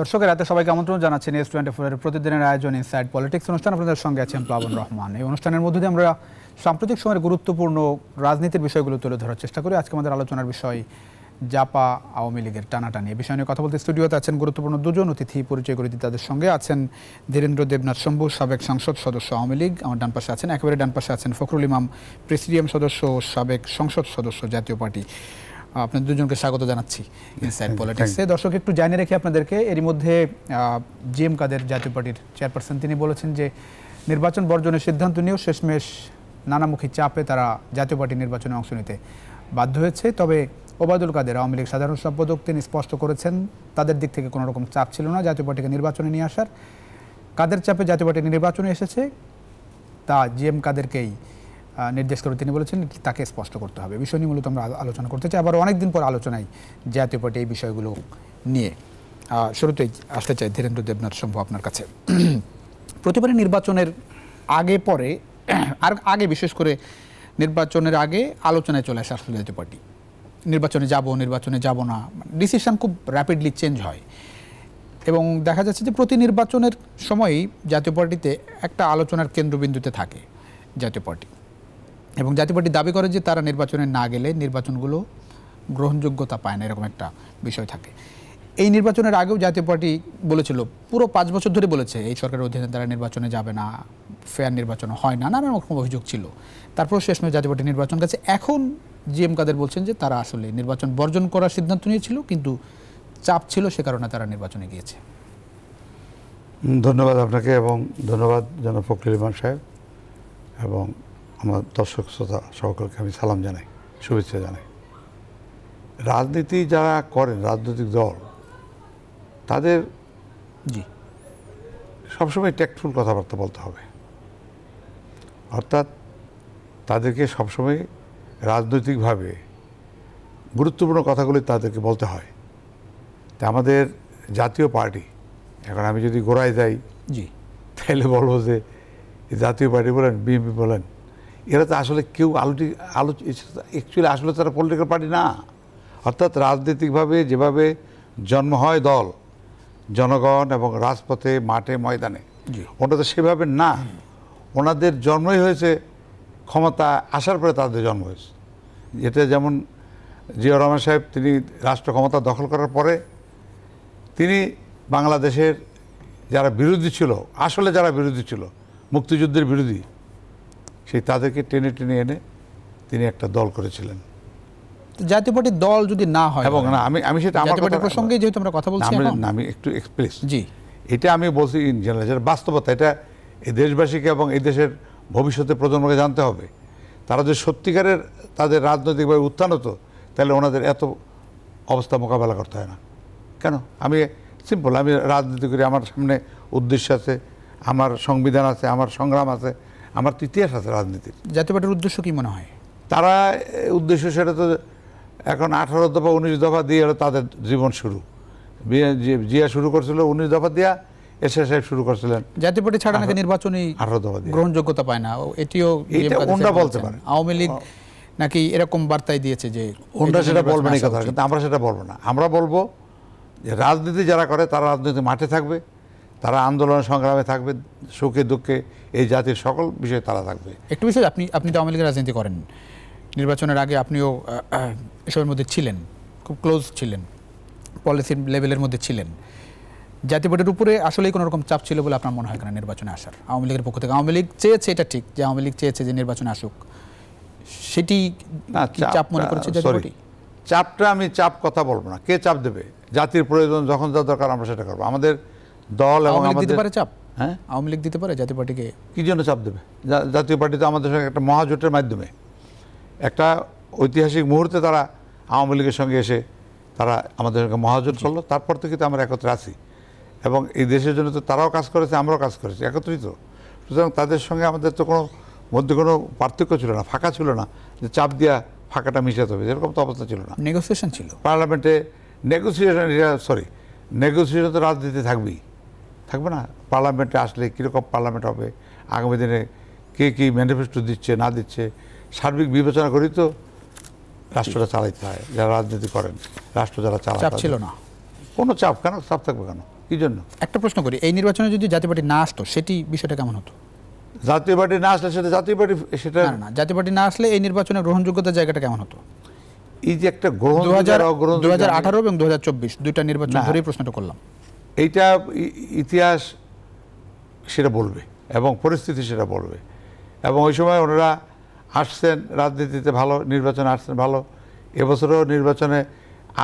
দর্শকের রাতে সবাইকে আমন্ত্রণ জানাচ্ছি নিউজ টোয়েন্টি ফোরের প্রতিদিনের আয়োজন ইনসাইড পলিটিক্স অনুষ্ঠান আপনাদের সঙ্গে আছেন প্লাবন রহমান এই অনুষ্ঠানের মধ্যে দিয়ে আমরা সাম্প্রতিক সময়ের গুরুত্বপূর্ণ রাজনীতির বিষয়গুলো তুলে ধরার চেষ্টা করি আজকে আমাদের আলোচনার বিষয় জাপা আওয়ামী লীগের টানাটানি এ বিষয় নিয়ে কথা বলতে স্টুডিওতে আছেন গুরুত্বপূর্ণ দুজন অতিথি পরিচয় করে দিতে তাদের সঙ্গে আছেন ধীরেন্দ্র দেবনাথ শম্ভু সাবেক সংসদ সদস্য আওয়ামী লীগ আমার ডান পাশে আছেন একেবারে ডান পাশে আছেন ফখরুল ইমাম প্রেসিডিয়াম সদস্য ও সাবেক সংসদ সদস্য জাতীয় পার্টি আপনাদের দুজনকে স্বাগত জানাচ্ছি ইনসাইড পলিটিক্সে দর্শক একটু জানিয়ে রেখে আপনাদেরকে এরই মধ্যে জি এম কাদের জাতীয় পার্টির চেয়ারপারসন তিনি বলেছেন যে নির্বাচন বর্জনের সিদ্ধান্ত নিয়েও শেষমেশ নানামুখী চাপে তারা জাতীয় পার্টি নির্বাচনে অংশ নিতে বাধ্য হয়েছে তবে ওবায়দুল কাদের আওয়ামী লীগ সাধারণ সম্পাদক তিনি স্পষ্ট করেছেন তাদের দিক থেকে কোনো রকম চাপ ছিল না জাতীয় পার্টিকে নির্বাচনে নিয়ে আসার কাদের চাপে জাতীয় পার্টি নির্বাচনে এসেছে তা জি এম কাদেরকেই নির্দেশ করে তিনি বলেছেন তাকে স্পষ্ট করতে হবে বিষয় নিয়ে মূলত আমরা আলোচনা করতে চাই আবার অনেকদিন পর আলোচনায় জাতীয় পার্টি এই বিষয়গুলো নিয়ে শুরুতেই আসতে চাই ধীরেন্দ্র দেবনাথ শম্ভু আপনার কাছে প্রতিবারের নির্বাচনের আগে পরে আর আগে বিশেষ করে নির্বাচনের আগে আলোচনায় চলে আসে আসলে জাতীয় পার্টি নির্বাচনে যাব নির্বাচনে যাব না ডিসিশন মানে খুব র্যাপিডলি চেঞ্জ হয় এবং দেখা যাচ্ছে যে প্রতি নির্বাচনের সময়ই জাতীয় পার্টিতে একটা আলোচনার কেন্দ্রবিন্দুতে থাকে জাতীয় পার্টি এবং জাতীয় পার্টি দাবি করে যে তারা নির্বাচনে না গেলে নির্বাচনগুলো গ্রহণযোগ্যতা পায় না এরকম একটা বিষয় থাকে এই নির্বাচনের আগেও জাতীয় পার্টি বলেছিল পুরো পাঁচ বছর ধরে বলেছে এই সরকারের অধীনে তারা নির্বাচনে যাবে না ফেয়ার নির্বাচন হয় না নানা রকম অভিযোগ ছিল তারপর শেষ নয় জাতীয় পার্টি নির্বাচন কাছে এখন জি এম কাদের বলছেন যে তারা আসলে নির্বাচন বর্জন করার সিদ্ধান্ত নিয়েছিল কিন্তু চাপ ছিল সে কারণে তারা নির্বাচনে গিয়েছে ধন্যবাদ আপনাকে এবং ধন্যবাদ জনাব সাহেব এবং আমার দর্শক শ্রোতা সকলকে আমি সালাম জানাই শুভেচ্ছা জানাই রাজনীতি যারা করেন রাজনৈতিক দল তাদের জি সবসময় ট্যাক্টফুল কথাবার্তা বলতে হবে অর্থাৎ তাদেরকে সবসময় রাজনৈতিকভাবে গুরুত্বপূর্ণ কথাগুলি তাদেরকে বলতে হয় তা আমাদের জাতীয় পার্টি এখন আমি যদি গোড়ায় যাই জি তাহলে বলবো যে জাতীয় পার্টি বলেন বিএনপি বলেন এরা তো আসলে কেউ আলোটি আলো অ্যাকচুয়ালি আসলে তারা পলিটিক্যাল পার্টি না অর্থাৎ রাজনৈতিকভাবে যেভাবে জন্ম হয় দল জনগণ এবং রাজপথে মাঠে ময়দানে ওটা তো সেভাবে না ওনাদের জন্মই হয়েছে ক্ষমতা আসার পরে তাদের জন্ম হয়েছে এটা যেমন জিয়া রহমান সাহেব তিনি রাষ্ট্র ক্ষমতা দখল করার পরে তিনি বাংলাদেশের যারা বিরোধী ছিল আসলে যারা বিরোধী ছিল মুক্তিযুদ্ধের বিরোধী সেই তাদেরকে টেনে টেনে এনে তিনি একটা দল করেছিলেন জাতীয় পার্টির দল যদি না হয় এবং না আমি আমি সেটা আমার কথা প্রসঙ্গে যেহেতু আমরা কথা বলছি না আমি একটু এক্সপ্রেস জি এটা আমি বলছি ইন জেনারেল যেটা বাস্তবতা এটা এই দেশবাসীকে এবং এই দেশের ভবিষ্যতে প্রজন্মকে জানতে হবে তারা যদি সত্যিকারের তাদের রাজনৈতিকভাবে উত্থান হতো তাহলে ওনাদের এত অবস্থা মোকাবেলা করতে হয় না কেন আমি সিম্পল আমি রাজনীতি করি আমার সামনে উদ্দেশ্য আছে আমার সংবিধান আছে আমার সংগ্রাম আছে আমার তো ইতিহাস আছে রাজনীতির জাতীয় পার্টির উদ্দেশ্য কি মনে হয় তারা উদ্দেশ্য সেটা তো এখন আঠারো দফা উনিশ দফা দিয়ে হলো তাদের জীবন শুরু জিয়া শুরু করেছিল উনিশ দফা দিয়া এসে এস শুরু করছিলেন জাতীয় পার্টি ছাড়া নাকি নির্বাচনী আঠারো দফা দিয়ে গ্রহণযোগ্যতা পায় না এটিও ওনরা বলতে পারে আওয়ামী লীগ নাকি এরকম বার্তায় দিয়েছে যে ওনরা সেটা বলবে না কথা কিন্তু আমরা সেটা বলবো না আমরা বলবো যে রাজনীতি যারা করে তারা রাজনীতি মাঠে থাকবে তারা আন্দোলন সংগ্রামে থাকবে সুখে দুঃখে এই জাতির সকল বিষয়ে তারা থাকবে একটু বিষয় আপনি আপনি তো আওয়ামী রাজনীতি করেন নির্বাচনের আগে আপনিও এসবের মধ্যে ছিলেন খুব ক্লোজ ছিলেন পলিসি লেভেলের মধ্যে ছিলেন জাতীয় উপরে আসলেই কোনো রকম চাপ ছিল বলে আপনার মনে হয় না নির্বাচনে আসার আওয়ামী লীগের পক্ষ থেকে আওয়ামী লীগ চেয়েছে এটা ঠিক যে আওয়ামী লীগ চেয়েছে যে নির্বাচনে আসুক সেটি চাপ মনে করেছে চাপটা আমি চাপ কথা বলবো না কে চাপ দেবে জাতির প্রয়োজন যখন যা দরকার আমরা সেটা করবো আমাদের দল এবং আমাদের পারে চাপ হ্যাঁ আওয়ামী লীগ দিতে পারে জাতীয় পার্টিকে কী জন্য চাপ দেবে জাতীয় পার্টি তো আমাদের সঙ্গে একটা মহাজোটের মাধ্যমে একটা ঐতিহাসিক মুহূর্তে তারা আওয়ামী লীগের সঙ্গে এসে তারা আমাদের সঙ্গে মহাজোট চললো তারপর থেকে তো আমরা একত্রে আছি এবং এই দেশের জন্য তো তারাও কাজ করেছে আমরাও কাজ করেছি একত্রিত সুতরাং তাদের সঙ্গে আমাদের তো কোনো মধ্যে কোনো পার্থক্য ছিল না ফাঁকা ছিল না যে চাপ দিয়া ফাঁকাটা মিশাতে হবে এরকম তো অবস্থা ছিল না নেগোসিয়েশন ছিল পার্লামেন্টে নেগোসিয়েশন সরি নেগোসিয়েশন তো রাজনীতি থাকবেই থাকবে না পার্লামেন্টে আসলে কীরকম পার্লামেন্ট হবে আগামী দিনে কে কী ম্যানিফেস্টো দিচ্ছে না দিচ্ছে সার্বিক বিবেচনা করেই তো রাষ্ট্রটা চালাইতে হয় যারা রাজনীতি করেন রাষ্ট্র যারা চালাতে ছিল না কোনো চাপ কেন চাপ থাকবে কেন কী জন্য একটা প্রশ্ন করি এই নির্বাচনে যদি জাতীয় পার্টি না আসতো সেটি বিষয়টা কেমন হতো জাতীয় পার্টি না আসলে সেটা জাতীয় পার্টি সেটা না জাতীয় পার্টি না আসলে এই নির্বাচনে গ্রহণযোগ্যতার জায়গাটা কেমন হতো এই যে একটা গ্রহণ দু হাজার এবং দু দুইটা নির্বাচন ধরেই প্রশ্নটা করলাম এইটা ইতিহাস সেটা বলবে এবং পরিস্থিতি সেটা বলবে এবং ওই সময় ওনারা আসছেন রাজনীতিতে ভালো নির্বাচনে আসছেন ভালো এবছরও নির্বাচনে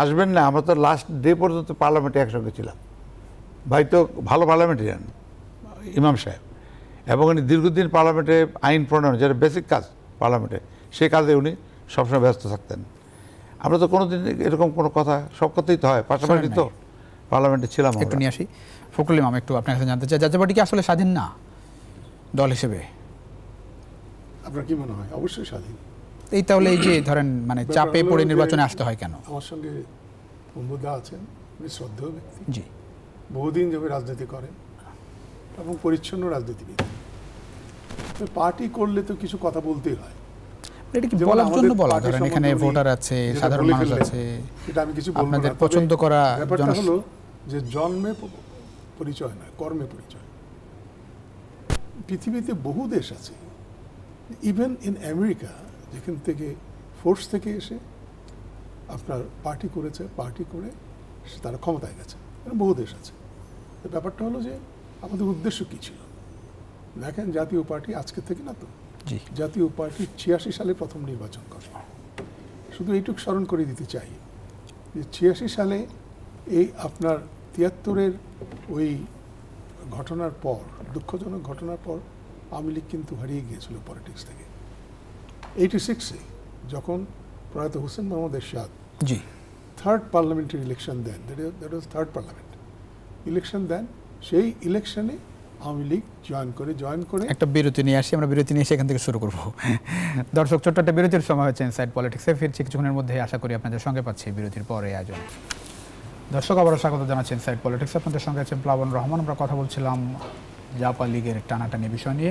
আসবেন না আমরা তো লাস্ট ডে পর্যন্ত পার্লামেন্টে একসঙ্গে ছিলাম ভাই তো ভালো পার্লামেন্টেরিয়ান ইমাম সাহেব এবং উনি দীর্ঘদিন পার্লামেন্টে আইন প্রণয়ন যেটা বেসিক কাজ পার্লামেন্টে সে কাজে উনি সবসময় ব্যস্ত থাকতেন আমরা তো কোনোদিন এরকম কোনো কথা সব কথাই তো হয় পাশাপাশি তো পার্লামেন্টে ছিলাম একটু নিয়ে আসি ফখরুল ইমাম একটু আপনার কাছে জানতে চাই জাতীয় পার্টি কি আসলে স্বাধীন না দল হিসেবে আপনার কি মনে হয় অবশ্যই স্বাধীন এই তাহলে এই যে ধরেন মানে চাপে পড়ে নির্বাচনে আসতে হয় কেন আমার সঙ্গে বন্ধুদা আছেন উনি শ্রদ্ধেয় ব্যক্তি জি বহুদিন যাবে রাজনীতি করেন এবং পরিচ্ছন্ন রাজনীতিবিদ পার্টি করলে তো কিছু কথা বলতেই হয় মানে আমি কিছু আপনাদের পছন্দ করা ব্যাপারটা যে জন্মে পরিচয় নয় কর্মে পরিচয় পৃথিবীতে বহু দেশ আছে ইভেন ইন আমেরিকা যেখান থেকে ফোর্স থেকে এসে আপনার পার্টি করেছে পার্টি করে তারা ক্ষমতায় গেছে বহু দেশ আছে ব্যাপারটা হলো যে আমাদের উদ্দেশ্য কী ছিল দেখেন জাতীয় পার্টি আজকে থেকে না তো জাতীয় পার্টি ছিয়াশি সালে প্রথম নির্বাচন করে শুধু এইটুকু স্মরণ করে দিতে চাই যে ছিয়াশি সালে এই আপনার তিয়াত্তরের ওই ঘটনার পর দুঃখজনক ঘটনার পর আওয়ামী লীগ কিন্তু হারিয়ে গিয়েছিল পলিটিক্স থেকে এইটি সিক্সে যখন প্রয়াত হোসেন মোহাম্মদ এরশাদ জি থার্ড পার্লামেন্টের election then that was third parliament election then সেই ইলেকশনে আওয়ামী লীগ জয়েন করে জয়েন করে একটা বিরতি নিয়ে আসি আমরা বিরতি নিয়ে সেখান থেকে শুরু করব দর্শক ছোট্ট একটা বিরতির সময় হয়েছে ইনসাইড পলিটিক্সে ফিরছি কিছুক্ষণের মধ্যে আশা করি আপনাদের সঙ্গে পাচ্ছি বিরতির পরে আয়োজন দর্শক আবারও স্বাগত জানাচ্ছেন সাইড পলিটিক্স আপনাদের সঙ্গে আছেন প্লাবন রহমান আমরা কথা বলছিলাম জাপা লীগের টানাটানি বিষয় নিয়ে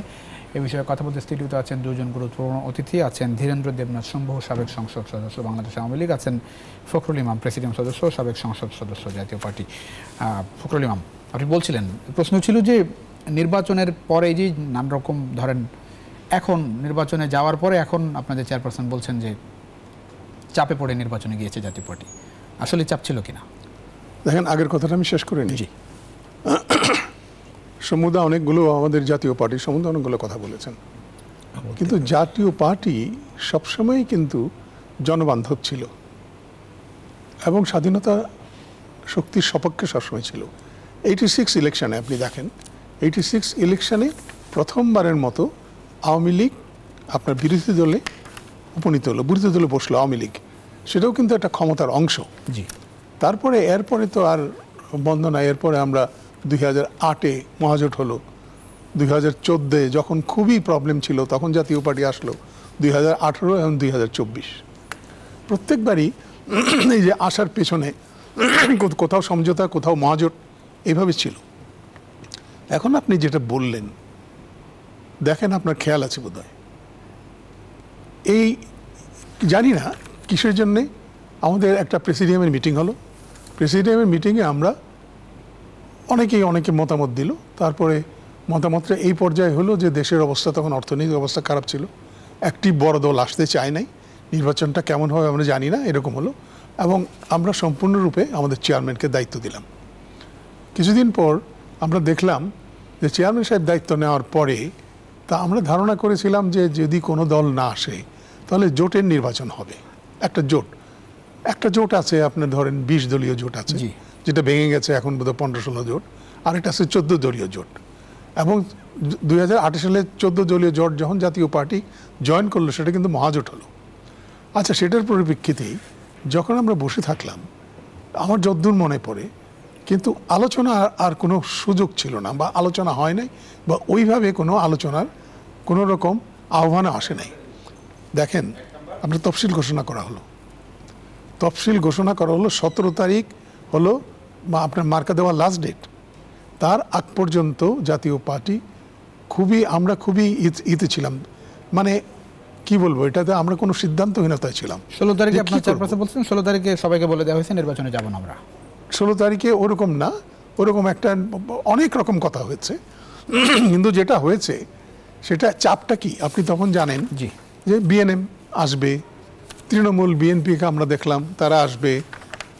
এ বিষয়ে কথা বলতে স্টুডিওতে আছেন দুজন গুরুত্বপূর্ণ অতিথি আছেন ধীরেন্দ্র দেবনাথ শম্ভু সাবেক সংসদ সদস্য বাংলাদেশ আওয়ামী লীগ আছেন ফখরুল ইমাম প্রেসিডেন্ট সদস্য সাবেক সংসদ সদস্য জাতীয় পার্টি ফখরুল ইমাম আপনি বলছিলেন প্রশ্ন ছিল যে নির্বাচনের পরে যে নানা রকম ধরেন এখন নির্বাচনে যাওয়ার পরে এখন আপনাদের চেয়ারপারসন বলছেন যে চাপে পড়ে নির্বাচনে গিয়েছে জাতীয় পার্টি আসলে চাপ ছিল কিনা দেখেন আগের কথাটা আমি শেষ করে নিই সমুদা অনেকগুলো আমাদের জাতীয় পার্টি সমুদ্র অনেকগুলো কথা বলেছেন কিন্তু জাতীয় পার্টি সবসময়ই কিন্তু জনবান্ধব ছিল এবং স্বাধীনতা শক্তির সপক্ষে সবসময় ছিল এইটি সিক্স ইলেকশানে আপনি দেখেন এইটি সিক্স ইলেকশানে প্রথমবারের মতো আওয়ামী লীগ আপনার বিরোধী দলে উপনীত হলো বিরোধী দলে বসলো আওয়ামী লীগ সেটাও কিন্তু একটা ক্ষমতার অংশ জি তারপরে এরপরে তো আর বন্ধ নাই এরপরে আমরা দুই হাজার আটে মহাজোট হলো দুই হাজার চোদ্দে যখন খুবই প্রবলেম ছিল তখন জাতীয় পার্টি আসলো দুই হাজার আঠেরো এবং দুই হাজার চব্বিশ প্রত্যেকবারই এই যে আসার পেছনে কোথাও সমঝোতা কোথাও মহাজোট এভাবে ছিল এখন আপনি যেটা বললেন দেখেন আপনার খেয়াল আছে বোধ এই জানি না কিসের জন্যে আমাদের একটা প্রেসিডিয়ামের মিটিং হলো প্রেসিডিয়ামের মিটিংয়ে আমরা অনেকেই অনেকে মতামত দিল তারপরে মতামতটা এই পর্যায়ে হলো যে দেশের অবস্থা তখন অর্থনৈতিক অবস্থা খারাপ ছিল একটি বড় দল আসতে চায় নাই নির্বাচনটা কেমন হবে আমরা জানি না এরকম হলো এবং আমরা সম্পূর্ণরূপে আমাদের চেয়ারম্যানকে দায়িত্ব দিলাম কিছুদিন পর আমরা দেখলাম যে চেয়ারম্যান সাহেব দায়িত্ব নেওয়ার পরে তা আমরা ধারণা করেছিলাম যে যদি কোনো দল না আসে তাহলে জোটের নির্বাচন হবে একটা জোট একটা জোট আছে আপনার ধরেন বিশ দলীয় জোট আছে যেটা ভেঙে গেছে এখন বোধহয় পনেরো ষোলো জোট আরেকটা আছে চোদ্দো দলীয় জোট এবং দুই সালে চোদ্দো দলীয় জোট যখন জাতীয় পার্টি জয়েন করলো সেটা কিন্তু মহাজোট হলো আচ্ছা সেটার পরিপ্রেক্ষিতেই যখন আমরা বসে থাকলাম আমার যদ্দূর মনে পড়ে কিন্তু আলোচনা আর কোনো সুযোগ ছিল না বা আলোচনা হয় নাই বা ওইভাবে কোনো আলোচনার কোনো রকম আহ্বান আসে নাই দেখেন আপনার তফসিল ঘোষণা করা হলো তফসিল ঘোষণা করা হলো সতেরো তারিখ হলো আপনার মার্কা দেওয়ার লাস্ট ডেট তার আগ পর্যন্ত জাতীয় পার্টি খুবই আমরা খুবই ইতে ছিলাম মানে কি বলবো এটাতে আমরা কোনো সিদ্ধান্তহীনতায় ছিলাম ষোলো তারিখে আপনার বলছেন ষোলো তারিখে সবাইকে বলে দেওয়া হয়েছে নির্বাচনে যাব আমরা ষোলো তারিখে ওরকম না ওরকম একটা অনেক রকম কথা হয়েছে কিন্তু যেটা হয়েছে সেটা চাপটা কি আপনি তখন জানেন জি যে বিএনএম আসবে তৃণমূল বিএনপিকে আমরা দেখলাম তারা আসবে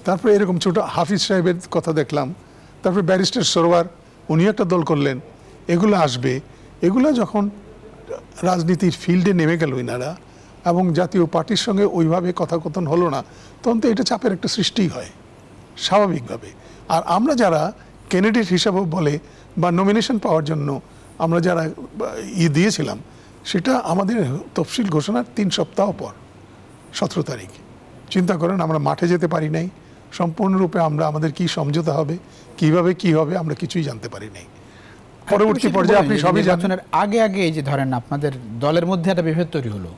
তারপরে এরকম ছোট হাফিজ সাহেবের কথা দেখলাম তারপরে ব্যারিস্টার সরোয়ার উনি একটা দল করলেন এগুলো আসবে এগুলো যখন রাজনীতির ফিল্ডে নেমে গেল ইনারা এবং জাতীয় পার্টির সঙ্গে ওইভাবে কথাকথন হলো না তখন তো এটা চাপের একটা সৃষ্টি হয় স্বাভাবিকভাবে আর আমরা যারা ক্যান্ডিডেট হিসাবে বলে বা নমিনেশন পাওয়ার জন্য আমরা যারা ই দিয়েছিলাম সেটা আমাদের তফসিল ঘোষণার তিন সপ্তাহ পর সতেরো তারিখ চিন্তা করেন আমরা মাঠে যেতে পারি নাই সম্পূর্ণরূপে আমরা আমাদের কি সমঝোতা হবে কিভাবে কি হবে আমরা কিছুই জানতে পারি নাই হ্যাঁ, পরবর্তী পর্যায়ে আপনি সবই জানেন আগে আগে এই যে ধরেন আপনাদের দলের মধ্যে একটা বিভেদ তৈরি হলো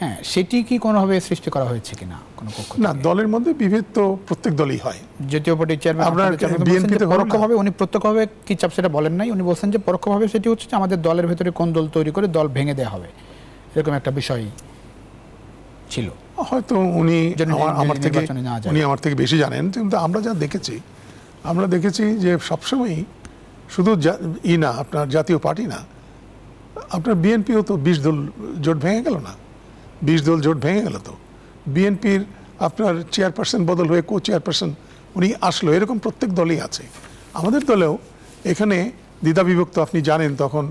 হ্যাঁ সেটি কি কোনোভাবে সৃষ্টি করা হয়েছে না কোনো পক্ষ না দলের মধ্যে বিভেদ তো প্রত্যেক দলই হয় জাতীয় পার্টির চেয়ারম্যান আপনার বিএনপিতে পরোক্ষভাবে উনি প্রত্যক্ষভাবে কি চাপ সেটা বলেন নাই উনি বলছেন যে পরোক্ষভাবে সেটি হচ্ছে আমাদের দলের ভেতরে কোন দল তৈরি করে দল ভেঙে দেওয়া হবে এরকম একটা বিষয় ছিল হয়তো উনি আমার থেকে উনি আমার থেকে বেশি জানেন কিন্তু আমরা যা দেখেছি আমরা দেখেছি যে সবসময়ই শুধু ই না আপনার জাতীয় পার্টি না আপনার বিএনপিও তো বিশ দল জোট ভেঙে গেল না বিশ দল জোট ভেঙে গেল তো বিএনপির আপনার চেয়ারপারসন বদল হয়ে কো চেয়ারপারসন উনি আসলো এরকম প্রত্যেক দলই আছে আমাদের দলেও এখানে দ্বিধাবিভক্ত আপনি জানেন তখন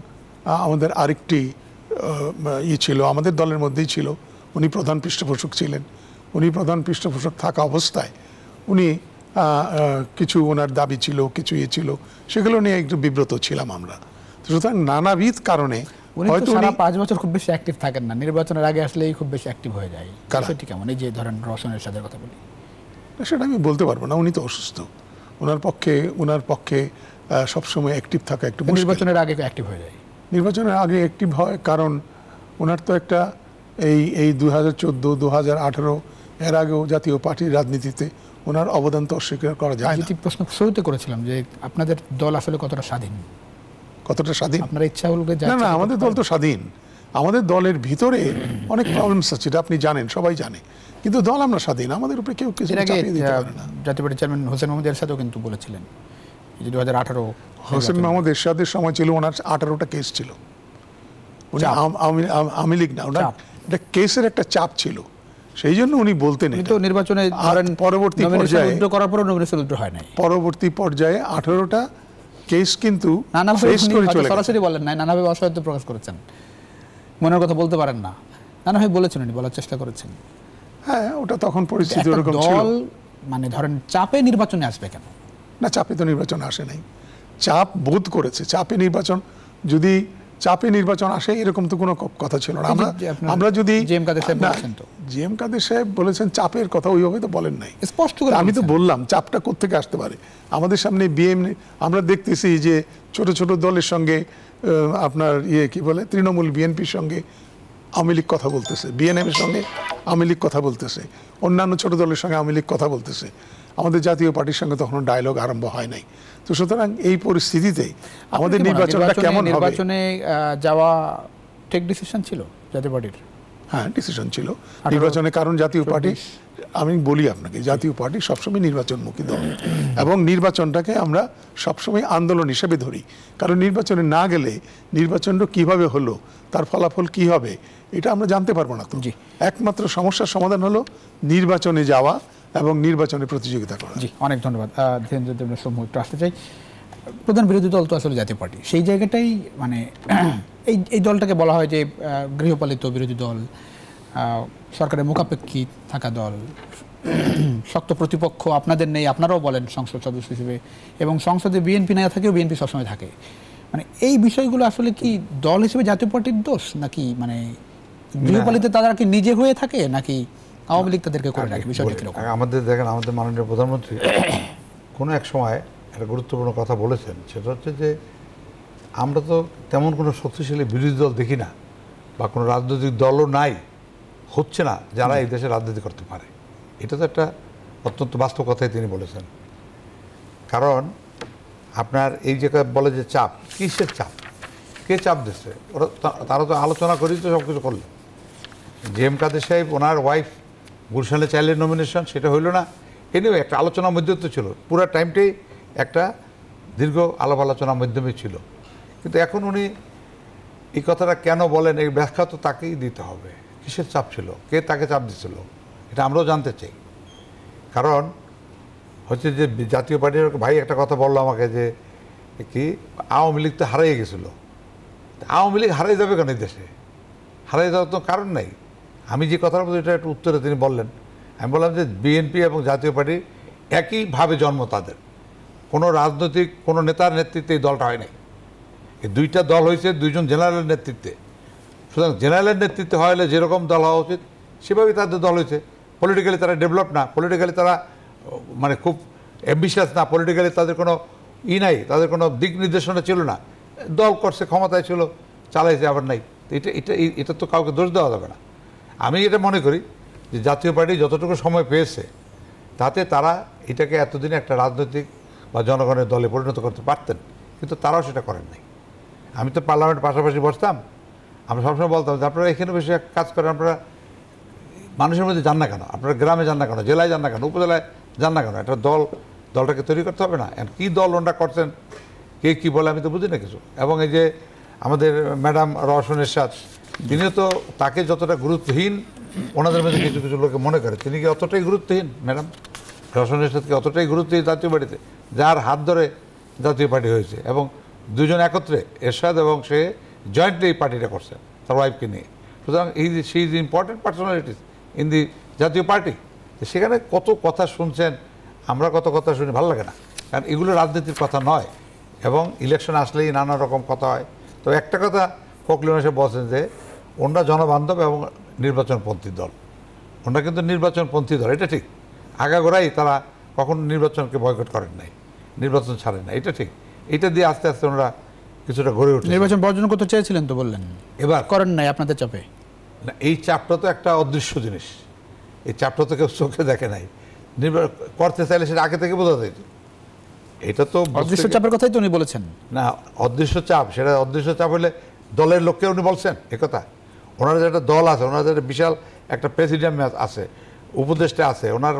আমাদের আরেকটি ই ছিল আমাদের দলের মধ্যেই ছিল উনি প্রধান পৃষ্ঠপোষক ছিলেন উনি প্রধান পৃষ্ঠপোষক থাকা অবস্থায় উনি কিছু ওনার দাবি ছিল কিছু ইয়ে ছিল সেগুলো নিয়ে একটু বিব্রত ছিলাম আমরা সুতরাং নানাবিধ কারণে হয়তো উনি পাঁচ বছর খুব বেশি অ্যাক্টিভ থাকেন না নির্বাচনের আগে আসলেই খুব বেশি অ্যাক্টিভ হয়ে যায় সেটি কেমন এই যে ধরেন রসনের সাথে কথা বলি সেটা আমি বলতে পারবো না উনি তো অসুস্থ ওনার পক্ষে ওনার পক্ষে সবসময় অ্যাক্টিভ থাকা একটু নির্বাচনের আগে অ্যাক্টিভ হয়ে যায় নির্বাচনের আগে অ্যাক্টিভ হয় কারণ ওনার তো একটা এই এই দু হাজার চোদ্দো দু হাজার আঠেরো এর আগেও জাতীয় পার্টির রাজনীতিতে ওনার অবদান তো অস্বীকার করা যায় না প্রশ্ন শুরুতে করেছিলাম যে আপনাদের দল আসলে কতটা স্বাধীন কতটা স্বাধীন আপনার ইচ্ছা হলো না না আচ্ছা, আমাদের দল তো স্বাধীন আমাদের দলের ভিতরে অনেক প্রবলেমস হ্যাঁ। আছে যেটা আপনি জানেন সবাই জানে কিন্তু দল আমরা স্বাধীন আমাদের উপরে কেউ কিছু চাপিয়ে দিতে পারে না জাতীয় পার্টির চেয়ারম্যান হোসেন মোহাম্মদ এরশাদও কিন্তু বলেছিলেন যে দু হাজার আঠারো হোসেন মোহাম্মদ এরশাদের সময় ছিল ওনার আঠারোটা কেস ছিল আওয়ামী লীগ না ওনার এটা কেসের একটা চাপ ছিল সেই জন্য উনি বলতেন তো নির্বাচনে পরবর্তী পর্যায়ে করার পরও নমিনেশন উদ্র হয় নাই পরবর্তী পর্যায়ে আঠারোটা কেস কিন্তু সরাসরি বলেন নাই নানাভাবে অসহায়ত্ব প্রকাশ করেছেন মনের কথা বলতে পারেন না নানাভাবে বলেছেন উনি বলার চেষ্টা করেছেন হ্যাঁ ওটা তখন পরিস্থিতি ওরকম ছিল মানে ধরেন চাপে নির্বাচনে আসবে কেন না চাপে তো নির্বাচন আসে নাই চাপ বোধ করেছে চাপে নির্বাচন যদি চাপে নির্বাচন আসে এরকম তো কোনো কথা ছিল না আমরা আমরা যদি জেএম কাদের সাহেব বলেছেন তো কাদের সাহেব বলেছেন চাপের কথা ওইভাবে তো বলেন নাই স্পষ্ট করে আমি তো বললাম চাপটা কোত্থেকে আসতে পারে আমাদের সামনে বিএম আমরা দেখতেছি যে ছোট ছোট দলের সঙ্গে আপনার ইয়ে কি বলে তৃণমূল বিএনপির সঙ্গে আওয়ামী লীগ কথা বলতেছে বিএনএমের সঙ্গে আওয়ামী লীগ কথা বলতেছে অন্যান্য ছোট দলের সঙ্গে আওয়ামী লীগ কথা বলতেছে আমাদের জাতীয় পার্টির সঙ্গে তখনও ডায়লগ আরম্ভ হয় নাই তো সুতরাং এই পরিস্থিতিতে আমাদের নির্বাচনটা কেমন নির্বাচনে যাওয়া টেক ডিসিশন ছিল জাতীয় পার্টির হ্যাঁ ডিসিশন ছিল নির্বাচনের কারণ জাতীয় পার্টি আমি বলি আপনাকে জাতীয় পার্টি সবসময় নির্বাচনমুখী দল এবং নির্বাচনটাকে আমরা সবসময় আন্দোলন হিসেবে ধরি কারণ নির্বাচনে না গেলে নির্বাচনটা কিভাবে হলো তার ফলাফল কি হবে এটা আমরা জানতে পারবো না একমাত্র সমস্যার সমাধান হলো নির্বাচনে যাওয়া এবং নির্বাচনে প্রতিযোগিতা করা জি অনেক ধন্যবাদ ধীরেন্দ্র দেব সমূহ একটু আসতে চাই প্রধান বিরোধী দল তো আসলে জাতীয় পার্টি সেই জায়গাটাই মানে এই এই দলটাকে বলা হয় যে গৃহপালিত বিরোধী দল সরকারের মুখাপেক্ষী থাকা দল শক্ত প্রতিপক্ষ আপনাদের নেই আপনারাও বলেন সংসদ সদস্য হিসেবে এবং সংসদে বিএনপি না থাকেও বিএনপি সবসময় থাকে মানে এই বিষয়গুলো আসলে কি দল হিসেবে জাতীয় পার্টির দোষ নাকি মানে গৃহপালিত তারা কি নিজে হয়ে থাকে নাকি আওয়ামী লীগ তাদেরকে করে রাখে বিষয়টা আমাদের দেখেন আমাদের মাননীয় প্রধানমন্ত্রী কোনো এক সময় একটা গুরুত্বপূর্ণ কথা বলেছেন সেটা হচ্ছে যে আমরা তো তেমন কোনো শক্তিশালী বিরোধী দল দেখি না বা কোনো রাজনৈতিক দলও নাই হচ্ছে না যারা এই দেশে রাজনীতি করতে পারে এটা তো একটা অত্যন্ত বাস্তব কথাই তিনি বলেছেন কারণ আপনার এই যে বলে যে চাপ কিসের চাপ কে চাপ দিচ্ছে ওরা তারা তো আলোচনা করেই তো সব কিছু করলো এম কাদের সাহেব ওনার ওয়াইফ গুলশানে চাইল্ডের নমিনেশন সেটা হইলো না এনেও একটা আলোচনার মধ্যে তো ছিল পুরো টাইমটাই একটা দীর্ঘ আলাপ আলোচনার মাধ্যমে ছিল কিন্তু এখন উনি এই কথাটা কেন বলেন এই ব্যাখ্যা তো তাকেই দিতে হবে কিসের চাপ ছিল কে তাকে চাপ দিছিল এটা আমরাও জানতে চাই কারণ হচ্ছে যে জাতীয় পার্টির ভাই একটা কথা বললো আমাকে যে কি আওয়ামী লীগ তো হারাই গেছিলো আওয়ামী লীগ হারাই যাবে কেন এই দেশে হারাই যাওয়ার তো কারণ নাই আমি যে কথাটা মধ্যে এটা একটু উত্তরে তিনি বললেন আমি বললাম যে বিএনপি এবং জাতীয় পার্টি একইভাবে জন্ম তাদের কোনো রাজনৈতিক কোনো নেতার নেতৃত্বে এই দলটা হয় নাই এই দুইটা দল হয়েছে দুইজন জেনারেলের নেতৃত্বে সুতরাং জেনারেলের নেতৃত্বে হলে যেরকম দল হওয়া উচিত সেভাবেই তাদের দল হয়েছে পলিটিক্যালি তারা ডেভেলপ না পলিটিক্যালি তারা মানে খুব অ্যাম্বিশাস না পলিটিক্যালি তাদের কোনো ই নাই তাদের কোনো দিক নির্দেশনা ছিল না দল করছে ক্ষমতায় ছিল চালাইছে আবার নাই এটা এটা এটা তো কাউকে দোষ দেওয়া যাবে না আমি এটা মনে করি যে জাতীয় পার্টি যতটুকু সময় পেয়েছে তাতে তারা এটাকে এতদিন একটা রাজনৈতিক বা জনগণের দলে পরিণত করতে পারতেন কিন্তু তারাও সেটা করেন নাই আমি তো পার্লামেন্ট পাশাপাশি বসতাম আমরা সবসময় বলতাম যে আপনারা এখানে বসে কাজ করেন আপনারা মানুষের মধ্যে যান না কেন আপনারা গ্রামে যান না কেন জেলায় যান না কেন উপজেলায় যান না কেন একটা দল দলটাকে তৈরি করতে হবে না কী দল ওনারা করছেন কে কী বলে আমি তো বুঝি না কিছু এবং এই যে আমাদের ম্যাডাম রওশনের সাথ তিনি তো তাকে যতটা গুরুত্বহীন ওনাদের মধ্যে কিছু কিছু লোকে মনে করে তিনি কি অতটাই গুরুত্বহীন ম্যাডাম রসনের সাথে অতটাই গুরুত্বহীন জাতীয় পার্টিতে যার হাত ধরে জাতীয় পার্টি হয়েছে এবং দুজন একত্রে এরশাদ এবং সে জয়েন্টলি এই পার্টিটা করছে তার ওয়াইফকে নিয়ে সুতরাং এই she is important personalities in the Jatiya Party সেখানে কত কথা শুনছেন আমরা কত কথা শুনি ভালো লাগে না কারণ এগুলো রাজনীতির কথা নয় এবং ইলেকশন আসলেই নানা রকম কথা হয় তো একটা কথা ফকলিমাসে বলছেন যে ওনারা জনবান্ধব এবং নির্বাচনপন্থী দল ওনারা কিন্তু নির্বাচনপন্থী দল এটা ঠিক আগাগোড়াই তারা কখনো নির্বাচনকে বয়কট করেন নাই নির্বাচন ছাড়েন না এটা ঠিক এটা দিয়ে আস্তে আস্তে ওনারা কিছুটা গড়ে ওঠে নির্বাচন বর্জন করতে চেয়েছিলেন তো বললেন এবার করেন নাই আপনাদের চাপে না এই চাপটা তো একটা অদৃশ্য জিনিস এই চাপটা তো কেউ চোখে দেখে নাই করতে চাইলে সেটা আগে থেকে বোঝা যায় এটা তো অদৃশ্য চাপের কথাই তো উনি বলেছেন না অদৃশ্য চাপ সেটা অদৃশ্য চাপ হলে দলের লোককে উনি বলছেন একথা ওনার যে একটা দল আছে ওনার যে একটা বিশাল একটা প্রেসিডিয়াম আছে উপদেষ্টা আছে ওনার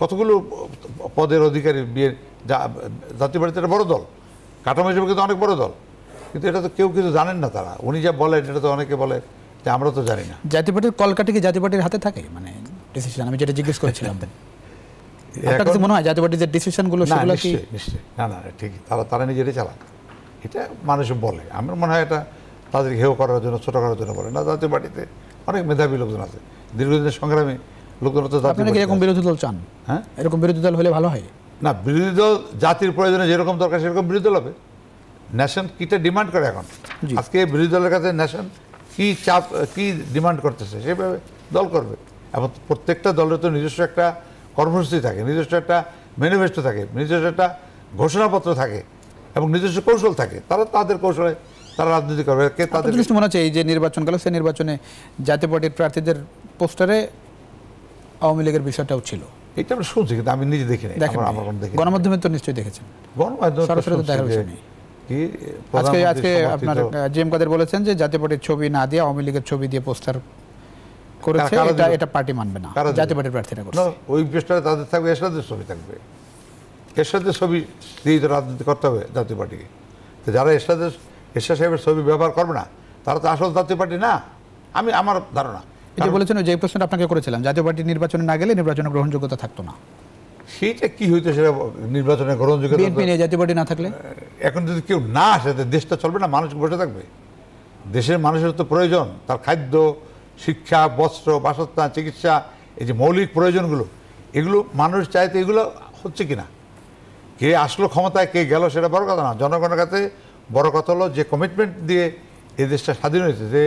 কতগুলো পদের অধিকারী বিয়ে জাতীয় পার্টিতে একটা বড় দল কাঠামো হিসেবে কিন্তু অনেক বড় দল কিন্তু এটা তো কেউ কিছু জানেন না তারা উনি যা বলেন এটা তো অনেকে বলে যে আমরা তো জানি না জাতীয় পার্টির কলকাটি কি জাতীয় পার্টির হাতে থাকে মানে ডিসিশন আমি যেটা জিজ্ঞেস করেছিলাম ঠিক তারা তারা নিজেরাই চালাক এটা মানুষ বলে আমার মনে হয় এটা তাদেরকে হেও করার জন্য ছোটো করার জন্য বলে না জাতীয় পার্টিতে অনেক মেধাবী লোকজন আছে দীর্ঘদিনের সংগ্রামে লোকজন এরকম বিরোধী দল চান হ্যাঁ এরকম বিরোধী দল হলে ভালো হয় না বিরোধী দল জাতির প্রয়োজনে যেরকম দরকার সেরকম বিরোধী দল হবে ন্যাশন কীটা ডিমান্ড করে এখন আজকে বিরোধী দলের কাছে ন্যাশন কি চাপ কি ডিমান্ড করতেছে সেভাবে দল করবে এবং প্রত্যেকটা দলের তো নিজস্ব একটা কর্মসূচি থাকে নিজস্ব একটা ম্যানিফেস্টো থাকে নিজস্ব একটা ঘোষণাপত্র থাকে এবং নিজস্ব কৌশল থাকে তারা তাদের কৌশলে তারা রাজনীতি করবে কে তাদের দৃষ্টি মনে হচ্ছে এই যে নির্বাচন গেল সে নির্বাচনে জাতীয় পার্টির প্রার্থীদের পোস্টারে আওয়ামী লীগের বিষয়টাও ছিল এটা আমরা শুনছি কিন্তু আমি নিজে দেখিনি আমার দেখি দেখি গণমাধ্যমে তো নিশ্চয়ই দেখেছেন গণমাধ্যমে সরাসরি তো দেখা হয়েছে আজকে আজকে আপনার জিএম কাদের বলেছেন যে জাতীয় পার্টির ছবি না দিয়ে আওয়ামী লীগের ছবি দিয়ে পোস্টার করেছে এটা এটা পার্টি মানবে না জাতীয় পার্টির প্রার্থীরা করছে ওই পোস্টারে তাদের থাকবে এরশাদের ছবি থাকবে এরশাদের ছবি দিয়ে রাজনীতি করতে হবে জাতীয় পার্টিকে যারা এরশাদের এরশাদ সাহেবের ছবি ব্যবহার করবে না তারা তো আসল জাতীয় পার্টি না আমি আমার ধারণা যে বলেছেন যে প্রশ্নটা আপনাকে করেছিলাম জাতীয় পার্টি নির্বাচনে না গেলে নির্বাচনে গ্রহণযোগ্যতা থাকতো না সেইটা কি হইতো সেটা নির্বাচনে গ্রহণযোগ্যতা জাতীয় পার্টি না থাকলে এখন যদি কেউ না আসে দেশটা চলবে না মানুষ বসে থাকবে দেশের মানুষের তো প্রয়োজন তার খাদ্য শিক্ষা বস্ত্র বাসস্থান চিকিৎসা এই যে মৌলিক প্রয়োজনগুলো এগুলো মানুষ চাইতে এগুলো হচ্ছে কিনা কে আসলো ক্ষমতায় কে গেল সেটা বড় কথা না জনগণের কাছে বড় কথা হলো যে কমিটমেন্ট দিয়ে এই দেশটা স্বাধীন হয়েছে যে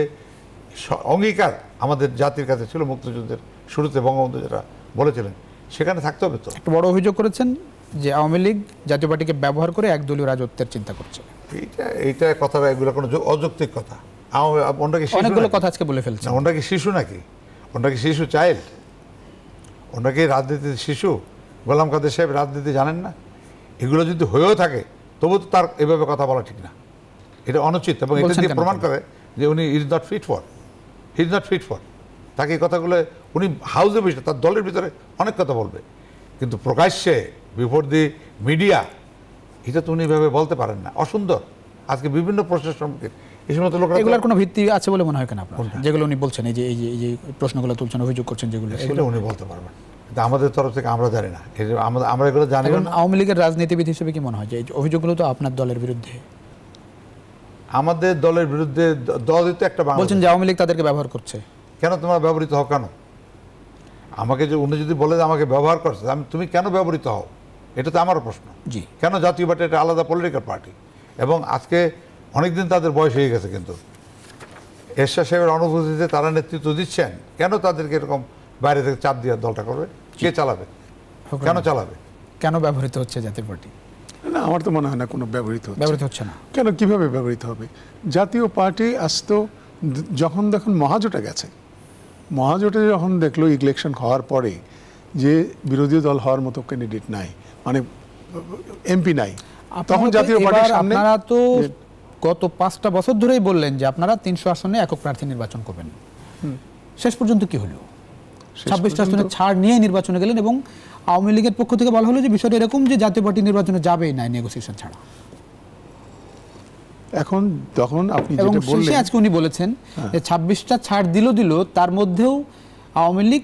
অঙ্গীকার আমাদের জাতির কাছে ছিল মুক্তিযুদ্ধের শুরুতে বঙ্গবন্ধু যেটা বলেছিলেন সেখানে থাকতে হবে তো একটা বড় অভিযোগ করেছেন যে আওয়ামী লীগ জাতীয় পার্টিকে ব্যবহার করে একদলীয় রাজত্বের চিন্তা করছে এইটা এইটা কথা এগুলো কোনো অযৌক্তিক কথা ওনটা কি অনেকগুলো কথা আজকে বলে ফেলছে ওনটা কি শিশু নাকি ওনটা কি শিশু চাইল্ড ওনটা কি রাজনীতির শিশু গোলাম কাদের সাহেব রাজনীতি জানেন না এগুলো যদি হয়েও থাকে তবু তো তার এভাবে কথা বলা ঠিক না এটা অনুচিত এবং এটা দিয়ে প্রমাণ করে যে উনি is not fit for is not fit for তাকে এই কথাগুলো উনি হাউসে বসে তার দলের ভিতরে অনেক কথা বলবে কিন্তু প্রকাশ্যে বিফোর দি মিডিয়া এটা তো উনি এভাবে বলতে পারেন না অসুন্দর আজকে বিভিন্ন প্রশ্নের সম্মুখীন এই সমস্ত লোকরা এগুলোর কোনো ভিত্তি আছে বলে মনে হয় কেন আপনার যেগুলো উনি বলছেন এই যে এই যে প্রশ্নগুলো তুলছেন অভিযোগ করছেন যেগুলো সেগুলো উনি বলতে পারবেন কিন্তু আমাদের তরফ থেকে আমরা জানি না আমরা এগুলো জানি না আওয়ামী লীগের রাজনীতিবিদ হিসেবে কি মনে হয় যে অভিযোগগুলো তো আপনার দলের বিরুদ্ধে আমাদের দলের বিরুদ্ধে দলই তো একটা বলছেন যে আওয়ামী লীগ তাদেরকে ব্যবহার করছে কেন তোমরা ব্যবহৃত হও কেন আমাকে যে উনি যদি বলে আমাকে ব্যবহার করছে আমি তুমি কেন ব্যবহৃত হও এটা তো আমার প্রশ্ন জি কেন জাতীয় পার্টি এটা আলাদা পলিটিক্যাল পার্টি এবং আজকে অনেকদিন তাদের বয়স হয়ে গেছে কিন্তু এরশাহ সাহেবের অনুপস্থিতিতে তারা নেতৃত্ব দিচ্ছেন কেন তাদেরকে এরকম বাইরে থেকে চাপ দিয়ে দলটা করবে কে চালাবে কেন চালাবে কেন ব্যবহৃত হচ্ছে জাতীয় পার্টি না আমার তো মনে হয় না কোনো ব্যবহৃত ব্যবহৃত হচ্ছে না কেন কিভাবে ব্যবহৃত হবে জাতীয় পার্টি আসত যখন দেখুন মহাজোটে গেছে মহাজোটে যখন দেখলো ইলেকশন হওয়ার পরে যে বিরোধী দল হওয়ার মতো ক্যান্ডিডেট নাই মানে এমপি নাই তখন জাতীয় পার্টির সামনে আপনারা তো গত পাঁচটা বছর ধরেই বললেন যে আপনারা তিনশো আসনে একক প্রার্থী নির্বাচন করবেন শেষ পর্যন্ত কি হলো ছাব্বিশটা আসনে ছাড় নিয়ে নির্বাচনে গেলেন এবং আওয়ামী লীগের পক্ষ থেকে বলা হলো যে বিষয়টা এরকম যে জাতীয় পার্টি নির্বাচনে যাবেই না নেগোসিয়েশন ছাড়া এখন তখন আপনি যেটা বললেন আজকে উনি বলেছেন হ্যাঁ। যে ছাব্বিশটা ছাড় দিল দিল তার মধ্যেও আওয়ামী লীগ